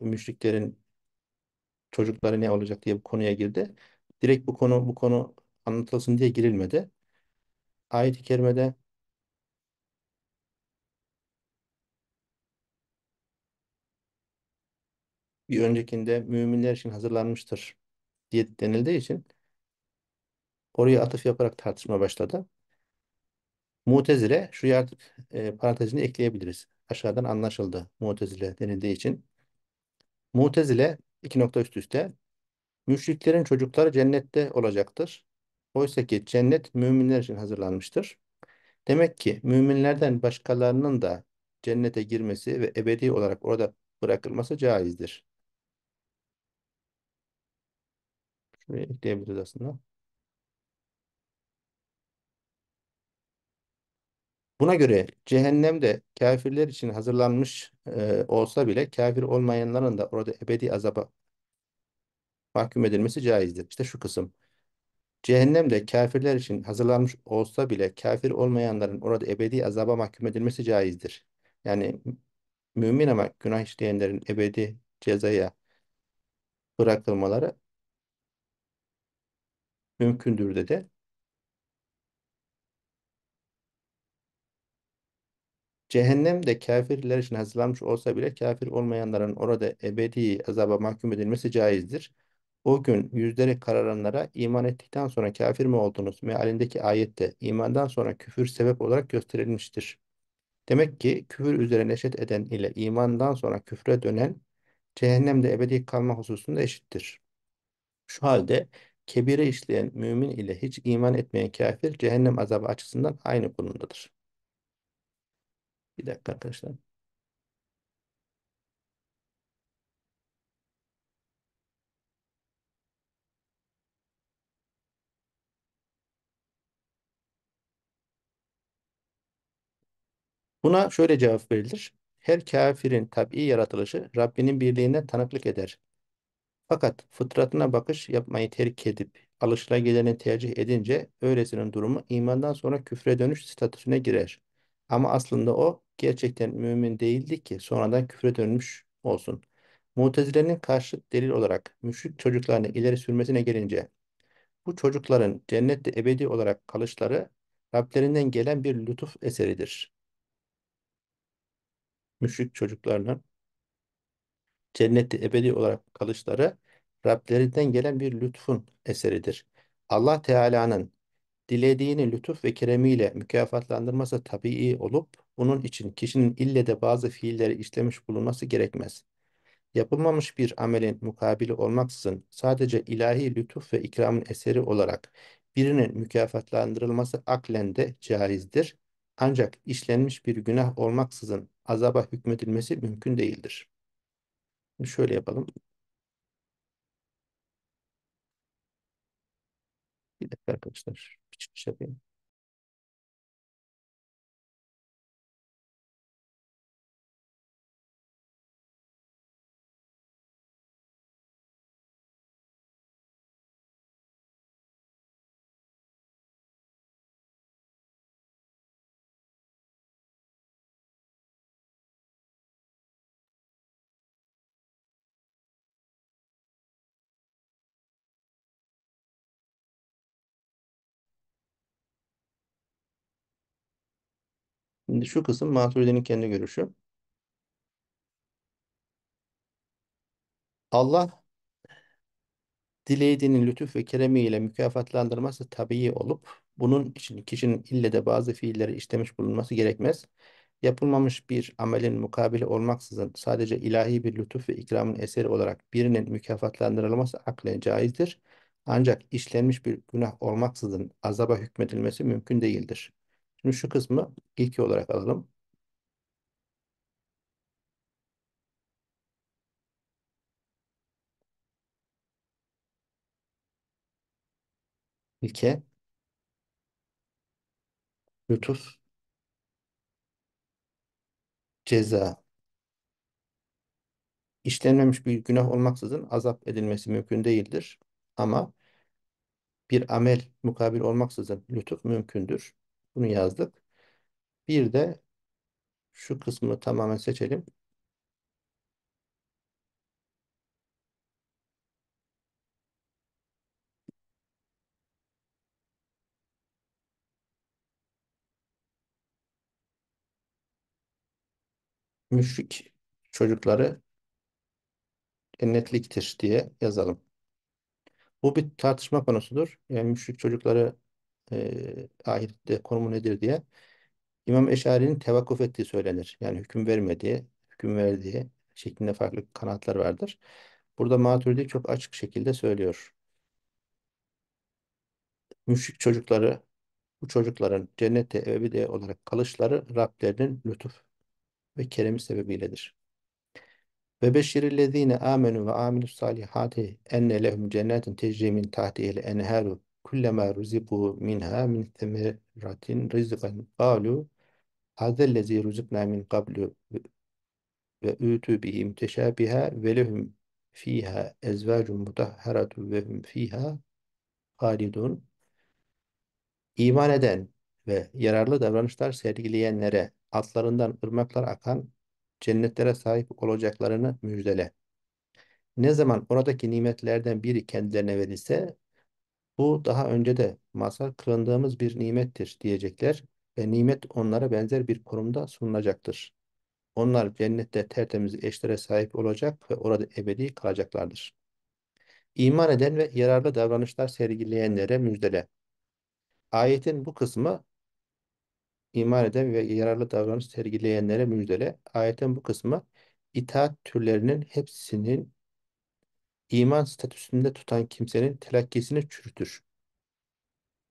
A: müşriklerin çocukları ne olacak diye bu konuya girdi. Direkt bu konu bu konu anlatılsın diye girilmedi. Ayet-i kerimede bir öncekinde müminler için hazırlanmıştır diye denildiği için Oraya atıf yaparak tartışma başladı. Mutezile şuraya artık e, parantezini ekleyebiliriz. Aşağıdan anlaşıldı Mutezile denildiği için. Mutezile iki nokta üst üste müşriklerin çocukları cennette olacaktır. Oysa ki cennet müminler için hazırlanmıştır. Demek ki müminlerden başkalarının da cennete girmesi ve ebedi olarak orada bırakılması caizdir. Şuraya ekleyebiliriz aslında. Buna göre cehennem de kafirler için hazırlanmış e, olsa bile kafir olmayanların da orada ebedi azaba mahkum edilmesi caizdir. İşte şu kısım. Cehennem de kafirler için hazırlanmış olsa bile kafir olmayanların orada ebedi azaba mahkum edilmesi caizdir. Yani mümin ama günah işleyenlerin ebedi cezaya bırakılmaları mümkündür dedi. Cehennem de kafirler için hazırlanmış olsa bile kafir olmayanların orada ebedi azaba mahkum edilmesi caizdir. O gün yüzleri kararanlara iman ettikten sonra kafir mi oldunuz? Mealindeki ayette imandan sonra küfür sebep olarak gösterilmiştir. Demek ki küfür üzere neşet eden ile imandan sonra küfre dönen cehennemde ebedi kalma hususunda eşittir. Şu halde kebire işleyen mümin ile hiç iman etmeyen kafir cehennem azabı açısından aynı konumdadır. Bir dakika arkadaşlar. Buna şöyle cevap verilir. Her kafirin tabii yaratılışı Rabbinin birliğine tanıklık eder. Fakat fıtratına bakış yapmayı terk edip alışılageleni tercih edince öylesinin durumu imandan sonra küfre dönüş statüsüne girer. Ama aslında o gerçekten mümin değildi ki sonradan küfre dönmüş olsun. Mutezile'nin karşıt delil olarak müşrik çocuklarını ileri sürmesine gelince bu çocukların cennette ebedi olarak kalışları Rablerinden gelen bir lütuf eseridir. Müşrik çocuklarının cennette ebedi olarak kalışları Rablerinden gelen bir lütfun eseridir. Allah Teala'nın dilediğini lütuf ve keremiyle mükafatlandırması tabii olup, bunun için kişinin ille de bazı fiilleri işlemiş bulunması gerekmez. Yapılmamış bir amelin mukabili olmaksızın sadece ilahi lütuf ve ikramın eseri olarak birinin mükafatlandırılması aklen de caizdir. Ancak işlenmiş bir günah olmaksızın azaba hükmedilmesi mümkün değildir. Şöyle yapalım. Bir dakika arkadaşlar. 确实比。Şimdi şu kısım Maturidi'nin kendi görüşü. Allah dilediğinin lütuf ve keremiyle mükafatlandırması tabii olup bunun için kişinin ille de bazı fiilleri işlemiş bulunması gerekmez. Yapılmamış bir amelin mukabili olmaksızın sadece ilahi bir lütuf ve ikramın eseri olarak birinin mükafatlandırılması akle caizdir. Ancak işlenmiş bir günah olmaksızın azaba hükmedilmesi mümkün değildir. Şimdi şu kısmı ilk olarak alalım. İlke lütuf ceza işlenmemiş bir günah olmaksızın azap edilmesi mümkün değildir. Ama bir amel mukabil olmaksızın lütuf mümkündür. Bunu yazdık. Bir de şu kısmı tamamen seçelim. Müşrik çocukları cennetliktir diye yazalım. Bu bir tartışma konusudur. Yani müşrik çocukları e, ahirette konumu nedir diye İmam Eşari'nin tevakkuf ettiği söylenir. Yani hüküm vermediği, hüküm verdiği şeklinde farklı kanaatler vardır. Burada Maturidi çok açık şekilde söylüyor. Müşrik çocukları, bu çocukların cennette ebedi olarak kalışları Rablerinin lütuf ve keremi sebebiyledir. Ve beşirillezine amenu ve amilus salihati enne lehum cennetin tecrimin tahtihil enheru Kullama ruziku minha min semeratin rizqan kalu hazellezi ruzukna min kablu ve ütü bihi müteşabiha ve lehum fiha ezvacun mutahharatu ve hum fiha halidun İman eden ve yararlı davranışlar sergileyenlere atlarından ırmaklar akan cennetlere sahip olacaklarını müjdele. Ne zaman oradaki nimetlerden biri kendilerine verilse bu daha önce de mazhar kılındığımız bir nimettir diyecekler ve nimet onlara benzer bir konumda sunulacaktır. Onlar cennette tertemiz eşlere sahip olacak ve orada ebedi kalacaklardır. İman eden ve yararlı davranışlar sergileyenlere müjdele. Ayetin bu kısmı iman eden ve yararlı davranış sergileyenlere müjdele. Ayetin bu kısmı itaat türlerinin hepsinin İman statüsünde tutan kimsenin telakkisini çürütür.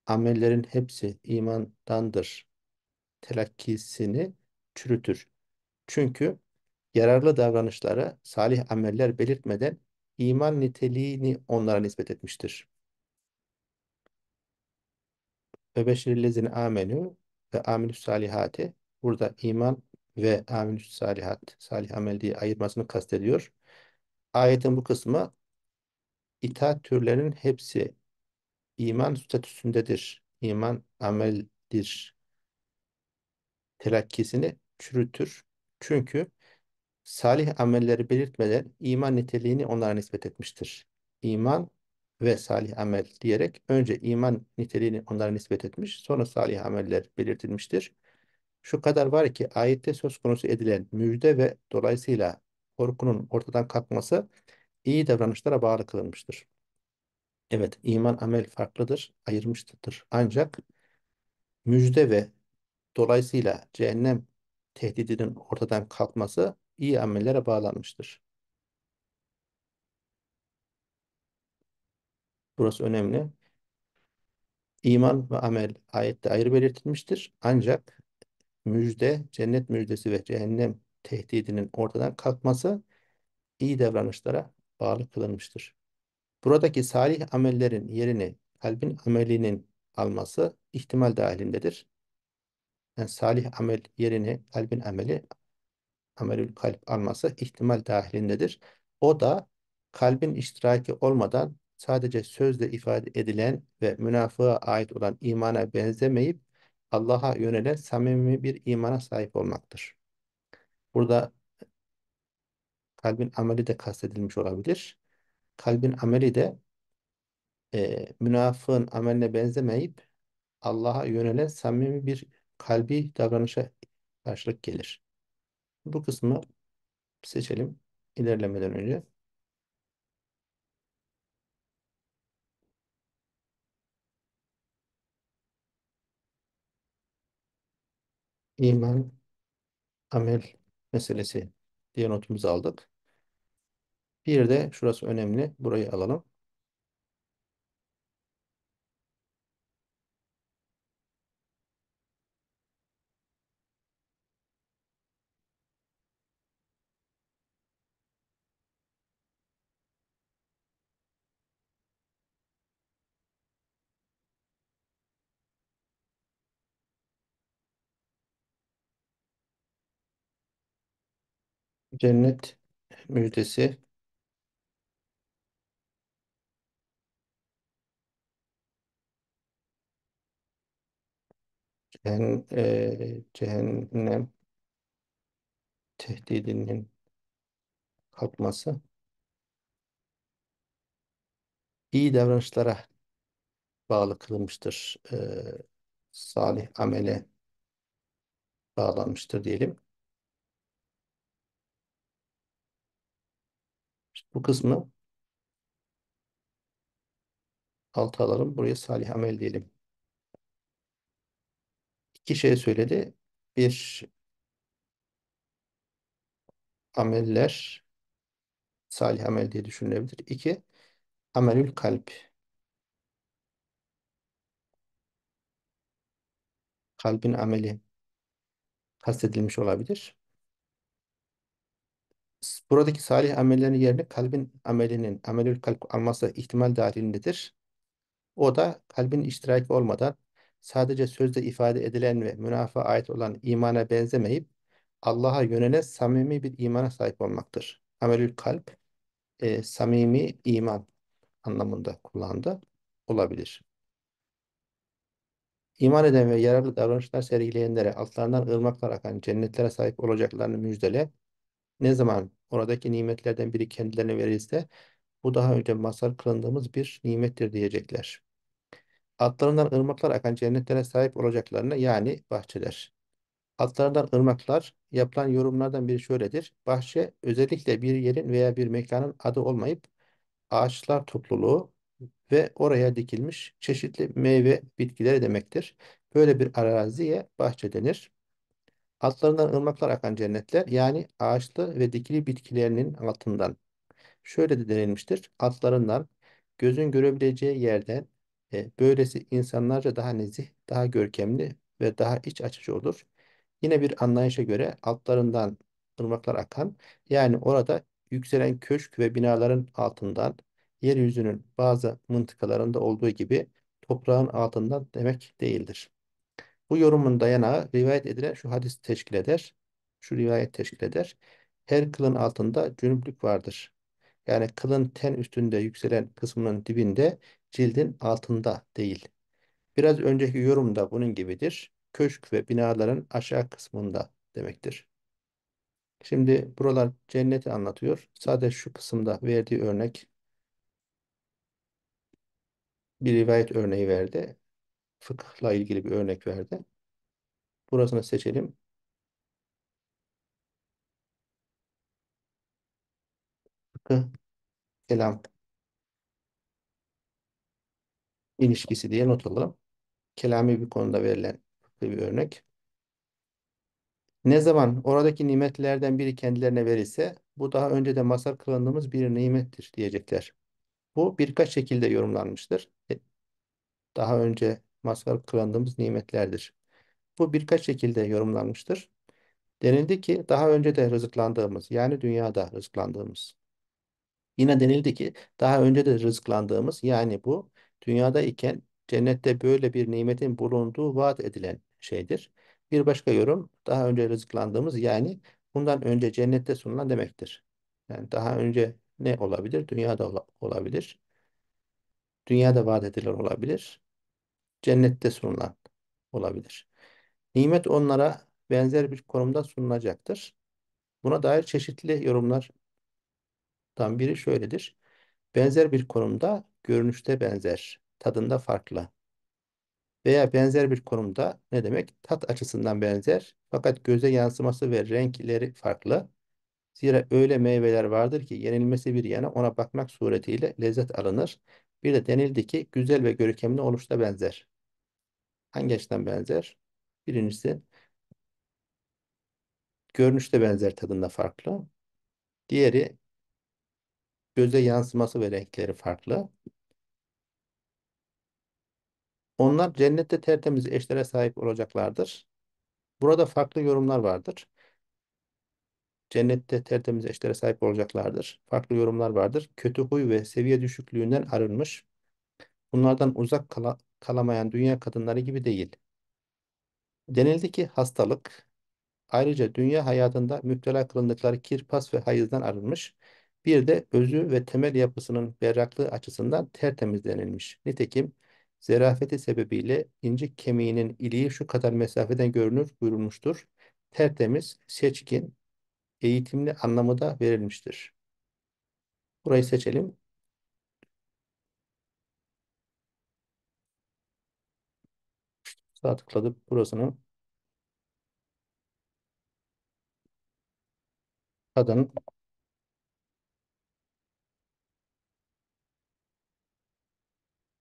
A: Amellerin hepsi imandandır. Telakkisini çürütür. Çünkü yararlı davranışlara salih ameller belirtmeden iman niteliğini onlara nispet etmiştir. Ve beşirillezine amenü ve aminü salihati burada iman ve aminü salihat salih amel diye ayırmasını kastediyor. Ayetin bu kısmı itaat türlerinin hepsi iman statüsündedir. İman ameldir. Telakkisini çürütür. Çünkü salih amelleri belirtmeden iman niteliğini onlara nispet etmiştir. İman ve salih amel diyerek önce iman niteliğini onlara nispet etmiş, sonra salih ameller belirtilmiştir. Şu kadar var ki ayette söz konusu edilen müjde ve dolayısıyla korkunun ortadan kalkması iyi davranışlara bağlı kılınmıştır. Evet, iman amel farklıdır, ayırmıştır. Ancak müjde ve dolayısıyla cehennem tehdidinin ortadan kalkması iyi amellere bağlanmıştır. Burası önemli. İman ve amel ayette ayrı belirtilmiştir. Ancak müjde, cennet müjdesi ve cehennem tehdidinin ortadan kalkması iyi davranışlara bağlı kılınmıştır. Buradaki salih amellerin yerini kalbin amelinin alması ihtimal dahilindedir. Yani salih amel yerini kalbin ameli amelül kalp alması ihtimal dahilindedir. O da kalbin iştiraki olmadan sadece sözle ifade edilen ve münafığa ait olan imana benzemeyip Allah'a yönelen samimi bir imana sahip olmaktır. Burada kalbin ameli de kastedilmiş olabilir. Kalbin ameli de e, münafığın ameline benzemeyip Allah'a yönelen samimi bir kalbi davranışa karşılık gelir. Bu kısmı seçelim ilerlemeden önce. İman, amel meselesi diye notumuzu aldık. Bir de şurası önemli. Burayı alalım. Cennet müjdesi. Cehen- e, cehennem tehdidinin kalkması. iyi davranışlara bağlı kılınmıştır. E, salih amele bağlanmıştır diyelim. Bu kısmı alta alalım. Buraya salih amel diyelim. İki şey söyledi. Bir ameller salih amel diye düşünülebilir. İki amelül kalp. Kalbin ameli kastedilmiş olabilir buradaki salih amellerin yerine kalbin amelinin, amelül kalp alması ihtimal dahilindedir. O da kalbin iştiraki olmadan sadece sözle ifade edilen ve münafa ait olan imana benzemeyip Allah'a yönelen samimi bir imana sahip olmaktır. Amelül kalp, e, samimi iman anlamında kullandı olabilir. İman eden ve yararlı davranışlar sergileyenlere altlarından ırmaklar akan cennetlere sahip olacaklarını müjdele. Ne zaman oradaki nimetlerden biri kendilerine verilse bu daha önce mazhar kılındığımız bir nimettir diyecekler. Altlarından ırmaklar akan cennetlere sahip olacaklarına yani bahçeler. Altlarından ırmaklar yapılan yorumlardan biri şöyledir. Bahçe özellikle bir yerin veya bir mekanın adı olmayıp ağaçlar topluluğu ve oraya dikilmiş çeşitli meyve bitkileri demektir. Böyle bir araziye bahçe denir. Altlarından ırmaklar akan cennetler yani ağaçlı ve dikili bitkilerinin altından. Şöyle de denilmiştir. Altlarından gözün görebileceği yerden e, böylesi insanlarca daha nezih, daha görkemli ve daha iç açıcı olur. Yine bir anlayışa göre altlarından ırmaklar akan yani orada yükselen köşk ve binaların altından yeryüzünün bazı mıntıkalarında olduğu gibi toprağın altından demek değildir. Bu yorumun dayanağı rivayet edilen şu hadis teşkil eder. Şu rivayet teşkil eder. Her kılın altında cünüplük vardır. Yani kılın ten üstünde yükselen kısmının dibinde cildin altında değil. Biraz önceki yorumda bunun gibidir. Köşk ve binaların aşağı kısmında demektir. Şimdi buralar cenneti anlatıyor. Sadece şu kısımda verdiği örnek bir rivayet örneği verdi fıkıhla ilgili bir örnek verdi. Burasını seçelim. Fıkıh, kelam ilişkisi diye not alalım. Kelami bir konuda verilen bir örnek. Ne zaman oradaki nimetlerden biri kendilerine verilse bu daha önce de masal kılandığımız bir nimettir diyecekler. Bu birkaç şekilde yorumlanmıştır. E, daha önce mazhar kılandığımız nimetlerdir. Bu birkaç şekilde yorumlanmıştır. Denildi ki daha önce de rızıklandığımız yani dünyada rızıklandığımız. Yine denildi ki daha önce de rızıklandığımız yani bu dünyada iken cennette böyle bir nimetin bulunduğu vaat edilen şeydir. Bir başka yorum daha önce rızıklandığımız yani bundan önce cennette sunulan demektir. Yani daha önce ne olabilir? Dünyada olabilir. Dünyada vaat edilen olabilir cennette sunulan olabilir. Nimet onlara benzer bir konumda sunulacaktır. Buna dair çeşitli yorumlardan biri şöyledir. Benzer bir konumda görünüşte benzer, tadında farklı. Veya benzer bir konumda ne demek? Tat açısından benzer fakat göze yansıması ve renkleri farklı. Zira öyle meyveler vardır ki yenilmesi bir yana ona bakmak suretiyle lezzet alınır bir de denildi ki güzel ve görkemli oluşta benzer. Hangi açıdan benzer? Birincisi görünüşte benzer tadında farklı. Diğeri göze yansıması ve renkleri farklı. Onlar cennette tertemiz eşlere sahip olacaklardır. Burada farklı yorumlar vardır. Cennette tertemiz eşlere sahip olacaklardır. Farklı yorumlar vardır. Kötü huy ve seviye düşüklüğünden arınmış. Bunlardan uzak kala, kalamayan dünya kadınları gibi değil. Denildi ki hastalık, ayrıca dünya hayatında müptela kılındıkları kirpas ve hayızdan arınmış, bir de özü ve temel yapısının berraklığı açısından tertemiz denilmiş. Nitekim zerafeti sebebiyle incik kemiğinin iliği şu kadar mesafeden görünür buyurulmuştur. Tertemiz, seçkin, eğitimli anlamı da verilmiştir. Burayı seçelim. Sağ tıkladık burasını. Kadın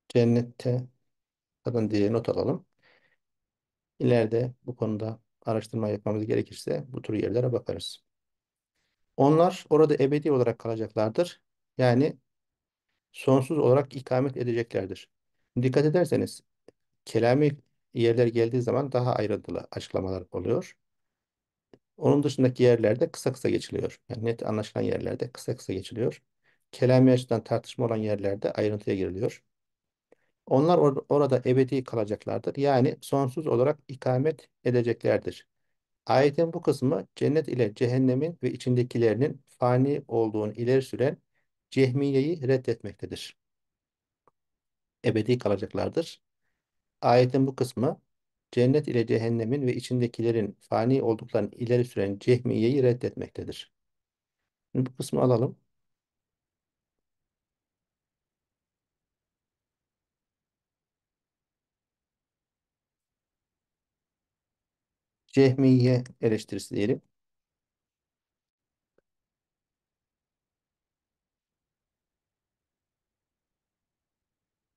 A: cennette kadın diye not alalım. İleride bu konuda araştırma yapmamız gerekirse bu tür yerlere bakarız. Onlar orada ebedi olarak kalacaklardır. Yani sonsuz olarak ikamet edeceklerdir. Dikkat ederseniz kelami yerler geldiği zaman daha ayrıntılı açıklamalar oluyor. Onun dışındaki yerlerde kısa kısa geçiliyor. Yani net anlaşılan yerlerde kısa kısa geçiliyor. Kelami açıdan tartışma olan yerlerde ayrıntıya giriliyor. Onlar or orada ebedi kalacaklardır. Yani sonsuz olarak ikamet edeceklerdir. Ayetin bu kısmı cennet ile cehennemin ve içindekilerinin fani olduğunu ileri süren cehmiyeyi reddetmektedir. Ebedi kalacaklardır. Ayetin bu kısmı cennet ile cehennemin ve içindekilerin fani olduklarını ileri süren cehmiyeyi reddetmektedir. Şimdi bu kısmı alalım. Cehmiye eleştirisi diyelim.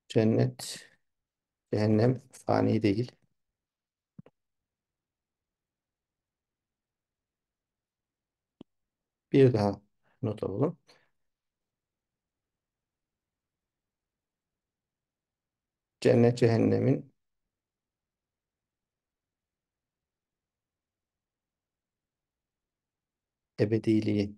A: Cennet, cehennem fani değil. Bir daha not alalım. Cennet cehennemin ebediliği.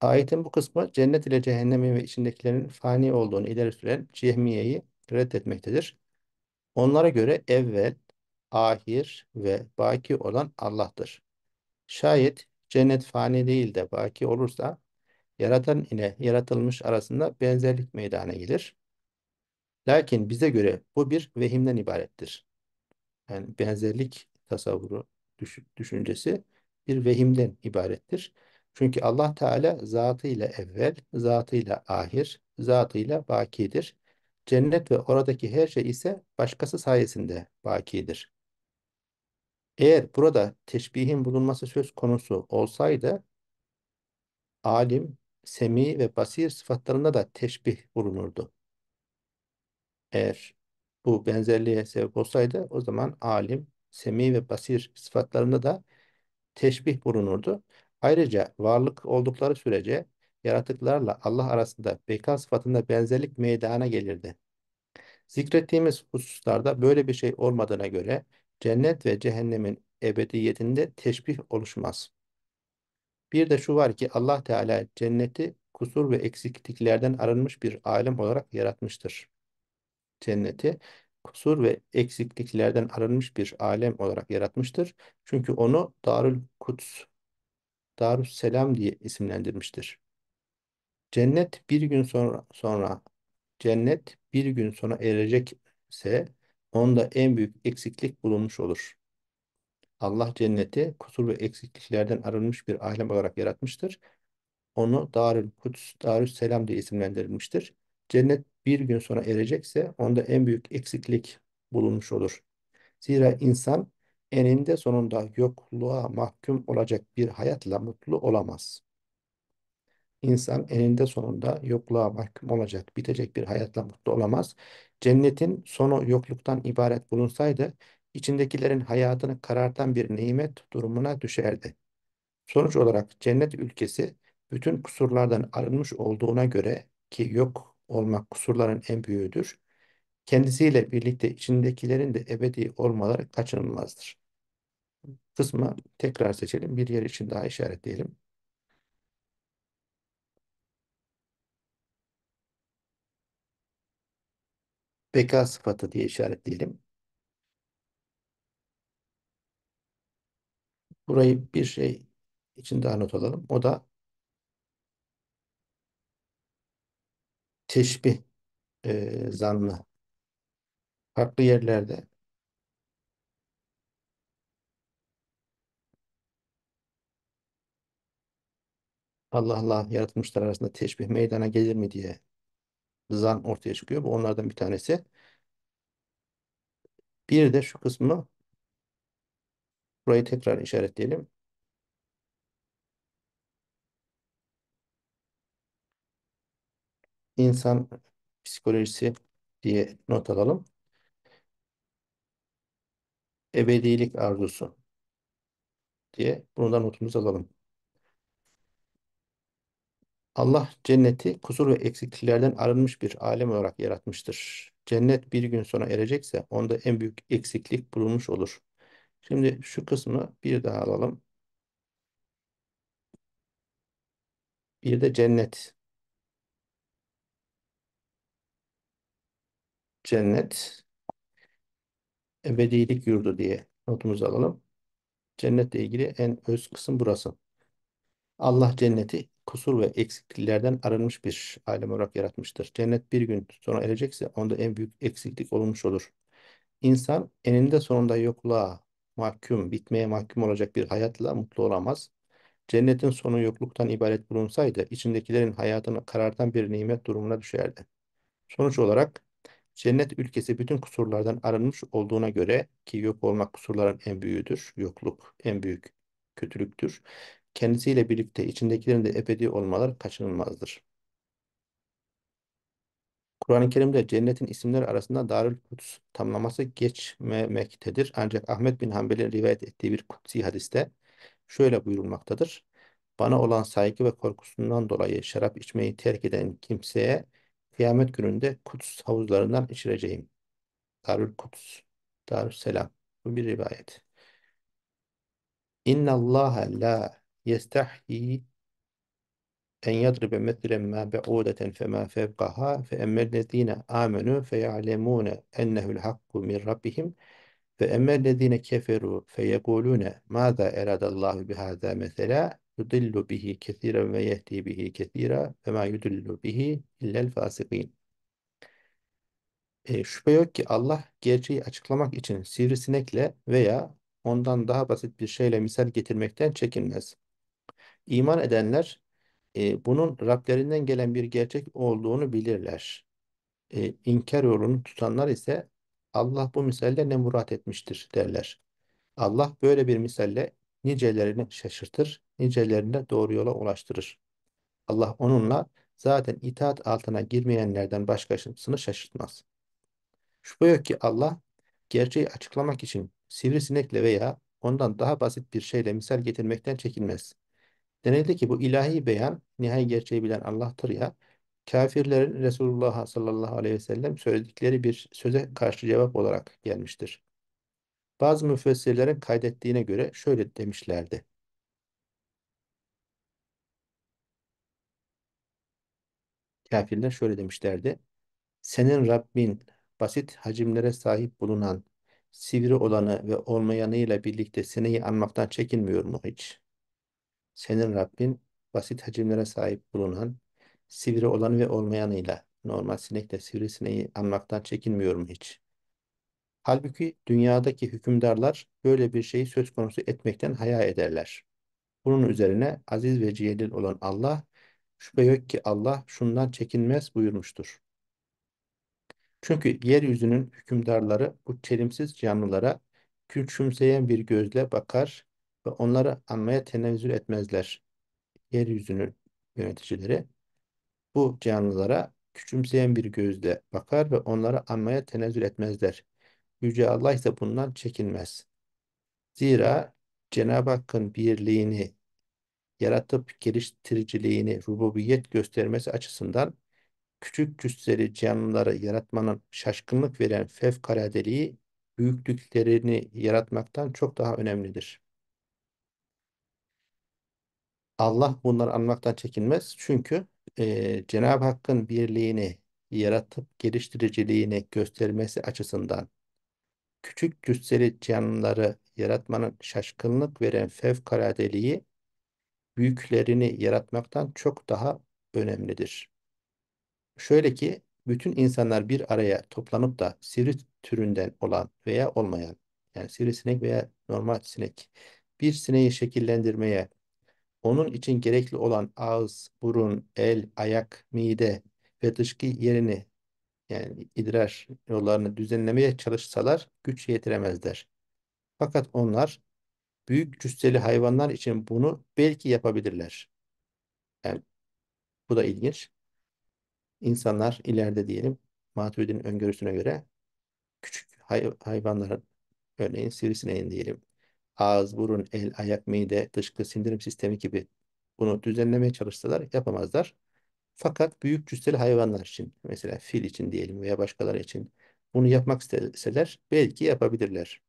A: Ayetin bu kısmı cennet ile cehennemin ve içindekilerin fani olduğunu ileri süren Cehmiye'yi reddetmektedir. Onlara göre evvel, ahir ve baki olan Allah'tır. Şayet cennet fani değil de baki olursa yaratan ile yaratılmış arasında benzerlik meydana gelir. Lakin bize göre bu bir vehimden ibarettir. Yani benzerlik tasavvuru düşüncesi bir vehimden ibarettir. Çünkü Allah Teala zatıyla evvel, zatıyla ahir, zatıyla bakidir. Cennet ve oradaki her şey ise başkası sayesinde bakidir. Eğer burada teşbihin bulunması söz konusu olsaydı, alim semi ve basir sıfatlarında da teşbih bulunurdu. Eğer bu benzerliğe sebep olsaydı o zaman alim, semi ve basir sıfatlarında da teşbih bulunurdu. Ayrıca varlık oldukları sürece yaratıklarla Allah arasında bekan sıfatında benzerlik meydana gelirdi. Zikrettiğimiz hususlarda böyle bir şey olmadığına göre cennet ve cehennemin ebediyetinde teşbih oluşmaz. Bir de şu var ki Allah Teala cenneti kusur ve eksikliklerden arınmış bir alem olarak yaratmıştır. Cenneti kusur ve eksikliklerden arınmış bir alem olarak yaratmıştır. Çünkü onu Darül Kuts, Darüs Selam diye isimlendirmiştir. Cennet bir gün sonra, sonra cennet bir gün sonra erecekse onda en büyük eksiklik bulunmuş olur. Allah cenneti kusur ve eksikliklerden arınmış bir alem olarak yaratmıştır. Onu Darül Kudüs, Darül Selam diye isimlendirilmiştir. Cennet bir gün sonra erecekse onda en büyük eksiklik bulunmuş olur. Zira insan eninde sonunda yokluğa mahkum olacak bir hayatla mutlu olamaz. İnsan eninde sonunda yokluğa mahkum olacak, bitecek bir hayatla mutlu olamaz. Cennetin sonu yokluktan ibaret bulunsaydı içindekilerin hayatını karartan bir nimet durumuna düşerdi. Sonuç olarak cennet ülkesi bütün kusurlardan arınmış olduğuna göre ki yok olmak kusurların en büyüğüdür, kendisiyle birlikte içindekilerin de ebedi olmaları kaçınılmazdır. Kısmı tekrar seçelim, bir yer için daha işaretleyelim. Beka sıfatı diye işaretleyelim. Burayı bir şey için daha not alalım. O da teşbih e, zanlı. Farklı yerlerde Allah Allah yaratılmışlar arasında teşbih meydana gelir mi diye zan ortaya çıkıyor. Bu onlardan bir tanesi. Bir de şu kısmı Burayı tekrar işaretleyelim. İnsan psikolojisi diye not alalım. Ebedilik arzusu diye bundan notumuz alalım. Allah cenneti kusur ve eksikliklerden arınmış bir alem olarak yaratmıştır. Cennet bir gün sonra erecekse onda en büyük eksiklik bulunmuş olur. Şimdi şu kısmı bir daha alalım. Bir de cennet. Cennet ebedilik yurdu diye notumuzu alalım. Cennetle ilgili en öz kısım burası. Allah cenneti kusur ve eksikliklerden arınmış bir alem olarak yaratmıştır. Cennet bir gün sonra erecekse onda en büyük eksiklik olmuş olur. İnsan eninde sonunda yokluğa, mahkum, bitmeye mahkum olacak bir hayatla mutlu olamaz. Cennetin sonu yokluktan ibaret bulunsaydı, içindekilerin hayatını karartan bir nimet durumuna düşerdi. Sonuç olarak cennet ülkesi bütün kusurlardan arınmış olduğuna göre ki yok olmak kusurların en büyüğüdür, yokluk en büyük kötülüktür. Kendisiyle birlikte içindekilerin de ebedi olmaları kaçınılmazdır. Kur'an-ı Kerim'de cennetin isimleri arasında Darül Kuds tamlaması geçmemektedir. Ancak Ahmet bin Hanbel'in rivayet ettiği bir kutsi hadiste şöyle buyurulmaktadır. Bana olan saygı ve korkusundan dolayı şarap içmeyi terk eden kimseye kıyamet gününde Kuts havuzlarından içireceğim. Darül Kuts, Darül Selam. Bu bir rivayet. İnna Allah la yestahyi en yadribe metlen ma be'udeten fe ma fevkaha fe emmellezine amenu fe ya'lemune ennehul hakku min rabbihim ve emmellezine keferu fe yekulune maza eradallahu bihaza mesela yudillu bihi kesiren ve yehdi bihi kesira ve ma yudillu bihi illel fasikin. E, şüphe yok ki Allah gerçeği açıklamak için sivrisinekle veya ondan daha basit bir şeyle misal getirmekten çekinmez. İman edenler e, bunun Rablerinden gelen bir gerçek olduğunu bilirler. E, inkar yolunu tutanlar ise Allah bu misalle ne murat etmiştir derler. Allah böyle bir misalle nicelerini şaşırtır, nicelerini doğru yola ulaştırır. Allah onunla zaten itaat altına girmeyenlerden başkasını şaşırtmaz. Şüphe yok ki Allah gerçeği açıklamak için sivrisinekle veya ondan daha basit bir şeyle misal getirmekten çekinmez. Denildi ki bu ilahi beyan nihai gerçeği bilen Allah'tır ya kafirlerin Resulullah sallallahu aleyhi ve sellem söyledikleri bir söze karşı cevap olarak gelmiştir. Bazı müfessirlerin kaydettiğine göre şöyle demişlerdi. Kafirler şöyle demişlerdi. Senin Rabbin basit hacimlere sahip bulunan sivri olanı ve olmayanıyla birlikte seneyi anmaktan çekinmiyor mu hiç? Senin Rabbin basit hacimlere sahip bulunan, sivri olan ve olmayanıyla, normal sinekle sivrisineği anmaktan çekinmiyorum hiç. Halbuki dünyadaki hükümdarlar böyle bir şeyi söz konusu etmekten haya ederler. Bunun üzerine aziz ve celil olan Allah, şüphe yok ki Allah şundan çekinmez buyurmuştur. Çünkü yeryüzünün hükümdarları bu çelimsiz canlılara küçümseyen bir gözle bakar ve onları anmaya tenezzül etmezler. Yeryüzünün yöneticileri bu canlılara küçümseyen bir gözle bakar ve onları anmaya tenezzül etmezler. Yüce Allah ise bundan çekinmez. Zira Cenab-ı Hakk'ın birliğini yaratıp geliştiriciliğini rububiyet göstermesi açısından küçük cüsseli canlıları yaratmanın şaşkınlık veren fevkaladeliği büyüklüklerini yaratmaktan çok daha önemlidir. Allah bunları anmaktan çekinmez. Çünkü e, Cenab-ı Hakk'ın birliğini yaratıp geliştiriciliğini göstermesi açısından küçük cüsseli canlıları yaratmanın şaşkınlık veren fevkaladeliği büyüklerini yaratmaktan çok daha önemlidir. Şöyle ki bütün insanlar bir araya toplanıp da sivri türünden olan veya olmayan yani sivrisinek veya normal sinek bir sineği şekillendirmeye onun için gerekli olan ağız, burun, el, ayak, mide ve dışkı yerini yani idrar yollarını düzenlemeye çalışsalar güç yetiremezler. Fakat onlar büyük cüsseli hayvanlar için bunu belki yapabilirler. Yani bu da ilginç. İnsanlar ileride diyelim Maturidi'nin öngörüsüne göre küçük hay hayvanların örneğin sivrisineğin diyelim ağız, burun, el, ayak, mide, dışkı, sindirim sistemi gibi bunu düzenlemeye çalışsalar yapamazlar. Fakat büyük cüsseli hayvanlar için mesela fil için diyelim veya başkaları için bunu yapmak isteseler belki yapabilirler.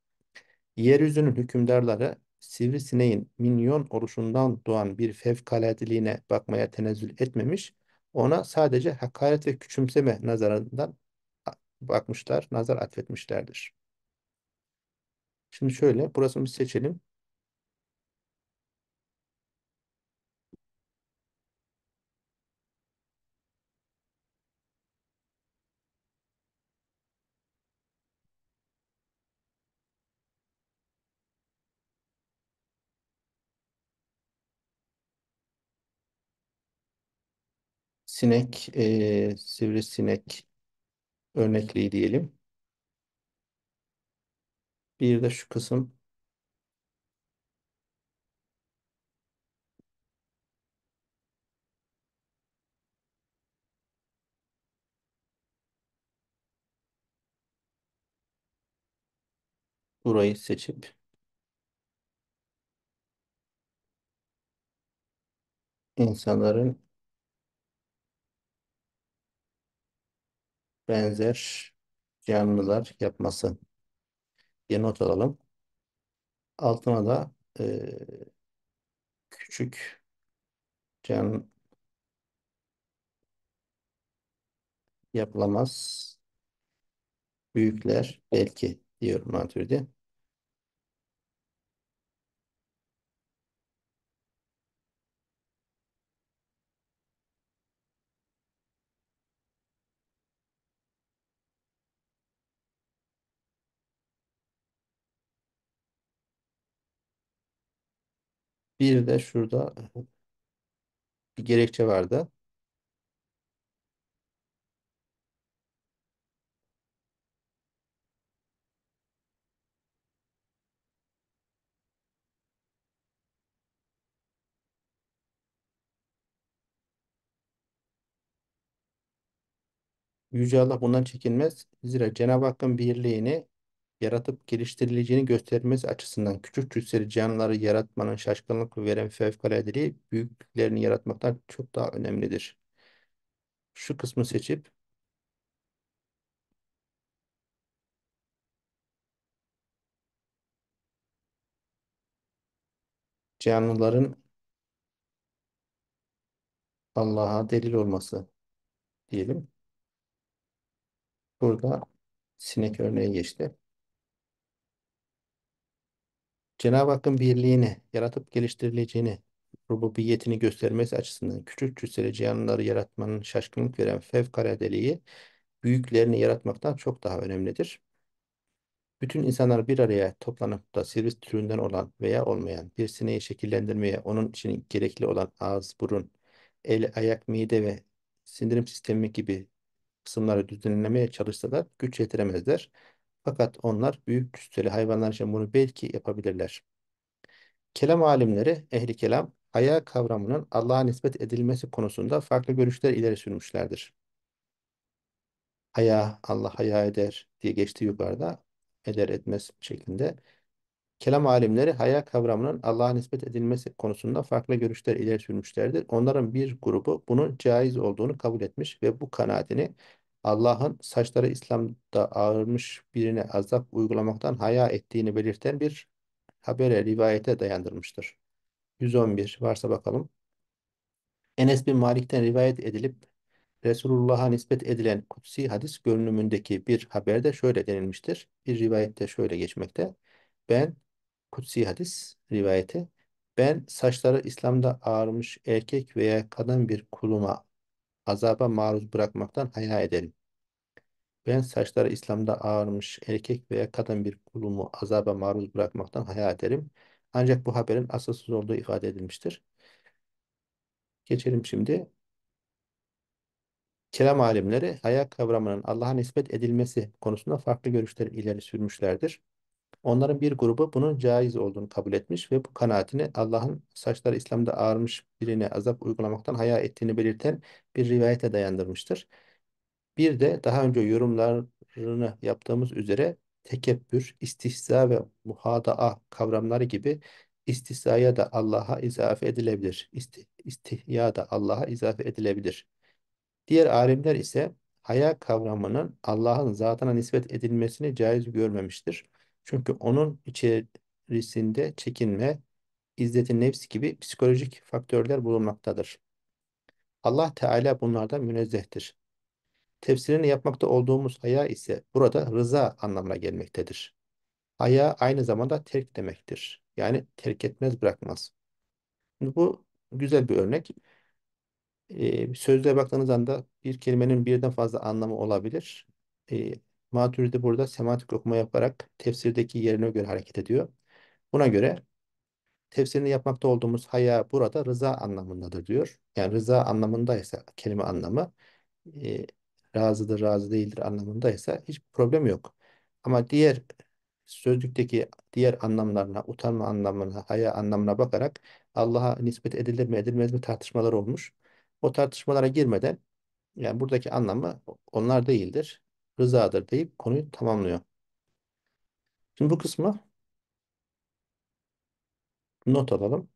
A: Yeryüzünün hükümdarları sivrisineğin minyon oluşundan doğan bir fevkaladeliğine bakmaya tenezzül etmemiş, ona sadece hakaret ve küçümseme nazarından bakmışlar, nazar atfetmişlerdir. Şimdi şöyle burasını bir seçelim. Sinek, e, sivrisinek örnekliği diyelim. Bir de şu kısım. Burayı seçip insanların benzer canlılar yapması diye not alalım. Altına da e, küçük can yapılamaz büyükler belki diyorum Maturidi. Bir de şurada bir gerekçe vardı. Yüce Allah bundan çekinmez. Zira Cenab-ı Hakk'ın birliğini yaratıp geliştirileceğini göstermesi açısından küçük cüsseli canlıları yaratmanın şaşkınlık veren fevkaladeliği büyüklerini yaratmaktan çok daha önemlidir. Şu kısmı seçip canlıların Allah'a delil olması diyelim. Burada sinek örneği geçti. Cenab-ı Hakk'ın birliğini, yaratıp geliştirileceğini, rububiyetini göstermesi açısından küçük cüsseli canlıları yaratmanın şaşkınlık veren fevkaladeliği büyüklerini yaratmaktan çok daha önemlidir. Bütün insanlar bir araya toplanıp da servis türünden olan veya olmayan bir sineği şekillendirmeye onun için gerekli olan ağız, burun, el, ayak, mide ve sindirim sistemi gibi kısımları düzenlemeye çalışsalar güç yetiremezler. Fakat onlar büyük cüsseli hayvanlar için bunu belki yapabilirler. Kelam alimleri, ehli kelam, haya kavramının Allah'a nispet edilmesi konusunda farklı görüşler ileri sürmüşlerdir. Haya, Allah haya eder diye geçti yukarıda, eder etmez şeklinde. Kelam alimleri haya kavramının Allah'a nispet edilmesi konusunda farklı görüşler ileri sürmüşlerdir. Onların bir grubu bunun caiz olduğunu kabul etmiş ve bu kanaatini Allah'ın saçları İslam'da ağırmış birine azap uygulamaktan haya ettiğini belirten bir habere, rivayete dayandırmıştır. 111 varsa bakalım. Enes bin Malik'ten rivayet edilip Resulullah'a nispet edilen kutsi hadis görünümündeki bir haberde şöyle denilmiştir. Bir rivayette şöyle geçmekte. Ben kutsi hadis rivayeti ben saçları İslam'da ağırmış erkek veya kadın bir kuluma azaba maruz bırakmaktan haya ederim. Ben saçları İslam'da ağırmış erkek veya kadın bir kulumu azaba maruz bırakmaktan haya ederim. Ancak bu haberin asılsız olduğu ifade edilmiştir. Geçelim şimdi. Kelam alimleri haya kavramının Allah'a nispet edilmesi konusunda farklı görüşler ileri sürmüşlerdir. Onların bir grubu bunun caiz olduğunu kabul etmiş ve bu kanaatini Allah'ın saçları İslam'da ağarmış birine azap uygulamaktan haya ettiğini belirten bir rivayete dayandırmıştır. Bir de daha önce yorumlarını yaptığımız üzere tekebbür, istihza ve muhadaa kavramları gibi istisaya da Allah'a izafe edilebilir. İsti, istihya da Allah'a izafe edilebilir. Diğer alimler ise haya kavramının Allah'ın zatına nispet edilmesini caiz görmemiştir. Çünkü onun içerisinde çekinme, izzetin nefsi gibi psikolojik faktörler bulunmaktadır. Allah Teala bunlardan münezzehtir. Tefsirini yapmakta olduğumuz haya ise burada rıza anlamına gelmektedir. Haya aynı zamanda terk demektir. Yani terk etmez bırakmaz. Bu güzel bir örnek. Ee, sözlüğe baktığınız anda bir kelimenin birden fazla anlamı olabilir. Ee, Maturidi burada semantik okuma yaparak tefsirdeki yerine göre hareket ediyor. Buna göre tefsirini yapmakta olduğumuz haya burada rıza anlamındadır diyor. Yani rıza anlamındaysa kelime anlamı e, razıdır, razı değildir anlamındaysa hiç problem yok. Ama diğer sözlükteki diğer anlamlarına, utanma anlamına, haya anlamına bakarak Allah'a nispet edilir mi edilmez mi tartışmalar olmuş. O tartışmalara girmeden yani buradaki anlamı onlar değildir rızadır deyip konuyu tamamlıyor. Şimdi bu kısmı not alalım.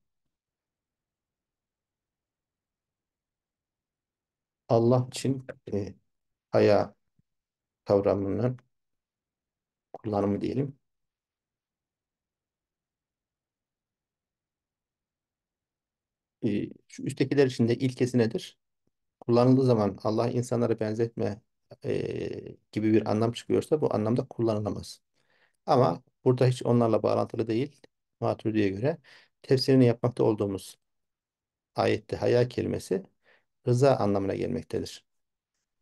A: Allah için e, haya kavramının kullanımı diyelim. E, şu üsttekiler içinde ilkesi nedir? Kullanıldığı zaman Allah insanlara benzetme e, gibi bir anlam çıkıyorsa bu anlamda kullanılamaz. Ama burada hiç onlarla bağlantılı değil. Maturidi'ye göre tefsirini yapmakta olduğumuz ayette haya kelimesi rıza anlamına gelmektedir.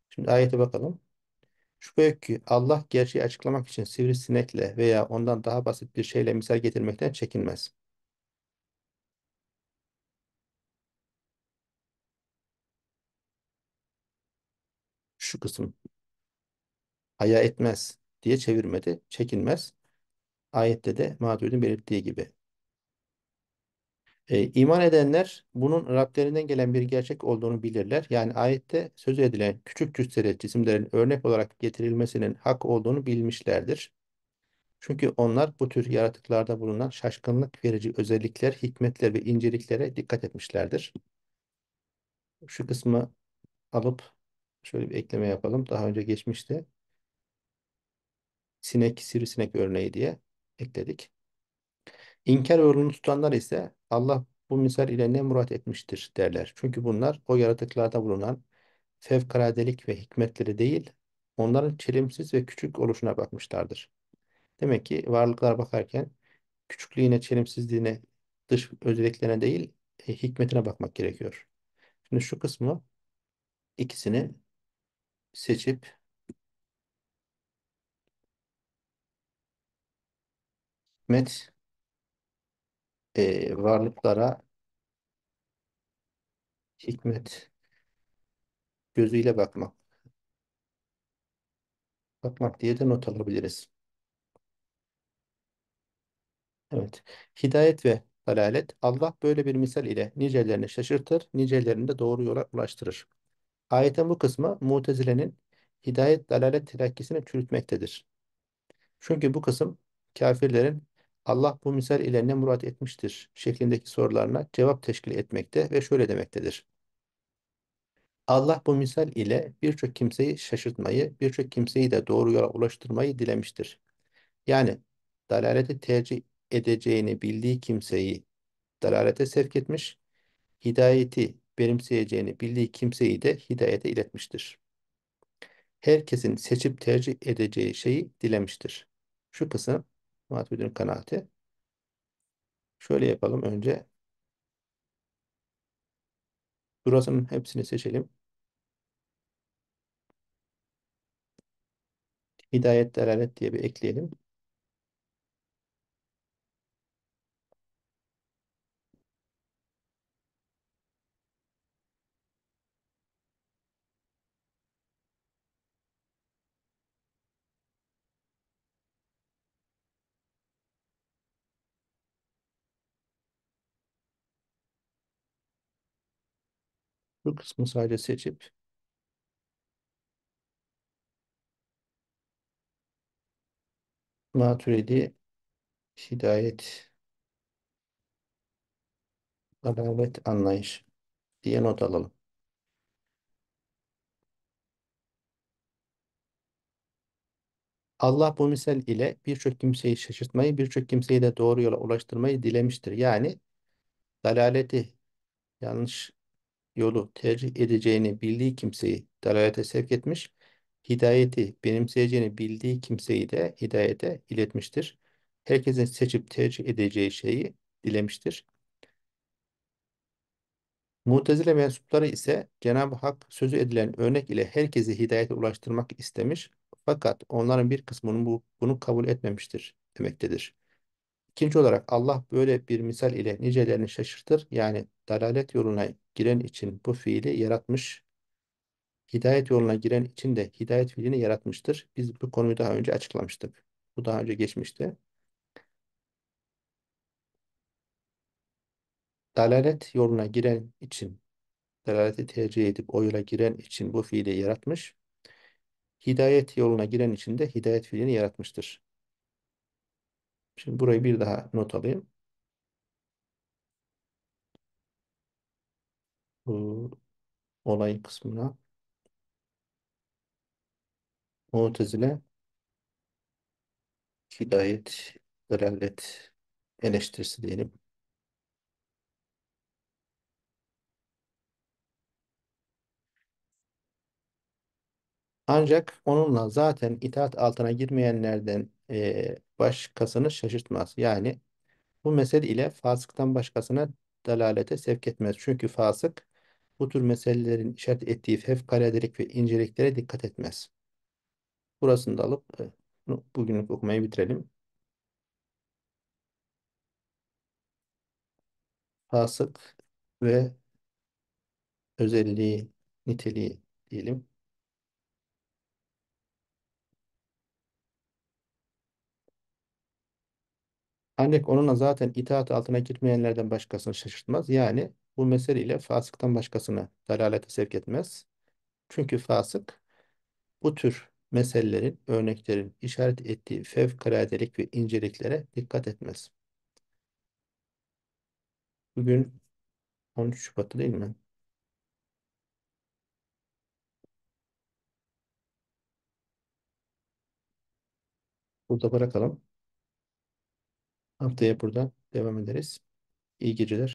A: Şimdi ayete bakalım. Şüphe ki Allah gerçeği açıklamak için sivrisinekle veya ondan daha basit bir şeyle misal getirmekten çekinmez. şu kısım haya etmez diye çevirmedi. Çekinmez. Ayette de Maturid'in belirttiği gibi. E, iman edenler bunun Rablerinden gelen bir gerçek olduğunu bilirler. Yani ayette söz edilen küçük cüsseli cisimlerin örnek olarak getirilmesinin hak olduğunu bilmişlerdir. Çünkü onlar bu tür yaratıklarda bulunan şaşkınlık verici özellikler, hikmetler ve inceliklere dikkat etmişlerdir. Şu kısmı alıp şöyle bir ekleme yapalım. Daha önce geçmişte Sinek, sivrisinek örneği diye ekledik. İnkar ve yolunu tutanlar ise Allah bu misal ile ne murat etmiştir derler. Çünkü bunlar o yaratıklarda bulunan fevkaladelik ve hikmetleri değil, onların çelimsiz ve küçük oluşuna bakmışlardır. Demek ki varlıklar bakarken küçüklüğüne, çelimsizliğine, dış özelliklerine değil, e, hikmetine bakmak gerekiyor. Şimdi şu kısmı ikisini seçip hikmet e, varlıklara hikmet gözüyle bakmak bakmak diye de not alabiliriz. Evet. Hidayet ve dalalet Allah böyle bir misal ile nicelerini şaşırtır, nicelerini de doğru yola ulaştırır. Ayetin bu kısmı Mutezile'nin hidayet dalalet telakkisini çürütmektedir. Çünkü bu kısım kafirlerin Allah bu misal ile ne murat etmiştir şeklindeki sorularına cevap teşkil etmekte ve şöyle demektedir. Allah bu misal ile birçok kimseyi şaşırtmayı, birçok kimseyi de doğru yola ulaştırmayı dilemiştir. Yani dalaleti tercih edeceğini bildiği kimseyi dalalete sevk etmiş, hidayeti benimseyeceğini bildiği kimseyi de hidayete iletmiştir. Herkesin seçip tercih edeceği şeyi dilemiştir. Şu kısım Matüdün kanaati. Şöyle yapalım önce. Burasının hepsini seçelim. Hidayet delalet diye bir ekleyelim. bu kısmı sadece seçip Maturidi hidayet dalalet anlayış diye not alalım. Allah bu misal ile birçok kimseyi şaşırtmayı, birçok kimseyi de doğru yola ulaştırmayı dilemiştir. Yani dalaleti, yanlış yolu tercih edeceğini bildiği kimseyi dalalete sevk etmiş, hidayeti benimseyeceğini bildiği kimseyi de hidayete iletmiştir. Herkesin seçip tercih edeceği şeyi dilemiştir. Mutezile mensupları ise Cenab-ı Hak sözü edilen örnek ile herkesi hidayete ulaştırmak istemiş fakat onların bir kısmının bu, bunu kabul etmemiştir demektedir. İkinci olarak Allah böyle bir misal ile nicelerini şaşırtır. Yani dalalet yoluna giren için bu fiili yaratmış. Hidayet yoluna giren için de hidayet fiilini yaratmıştır. Biz bu konuyu daha önce açıklamıştık. Bu daha önce geçmişti. Dalalet yoluna giren için, dalaleti tercih edip o yola giren için bu fiili yaratmış. Hidayet yoluna giren için de hidayet fiilini yaratmıştır. Şimdi burayı bir daha not alayım. Bu olay kısmına Mu'tezile hidayet, dalalet eleştirisi diyelim. Ancak onunla zaten itaat altına girmeyenlerden e, başkasını şaşırtmaz. Yani bu mesele ile fasıktan başkasına dalalete sevk etmez. Çünkü fasık bu tür meselelerin işaret ettiği fevkaladelik ve inceliklere dikkat etmez. Burasını da alıp e, bugünlük okumayı bitirelim. Fasık ve özelliği, niteliği diyelim. Ancak onunla zaten itaat altına girmeyenlerden başkasını şaşırtmaz. Yani bu meseleyle fasıktan başkasını dalalete sevk etmez. Çünkü fasık bu tür meselelerin, örneklerin işaret ettiği fevkaladelik ve inceliklere dikkat etmez. Bugün 13 Şubat'ta değil mi? Burada bırakalım. Haftaya burada devam ederiz. İyi geceler.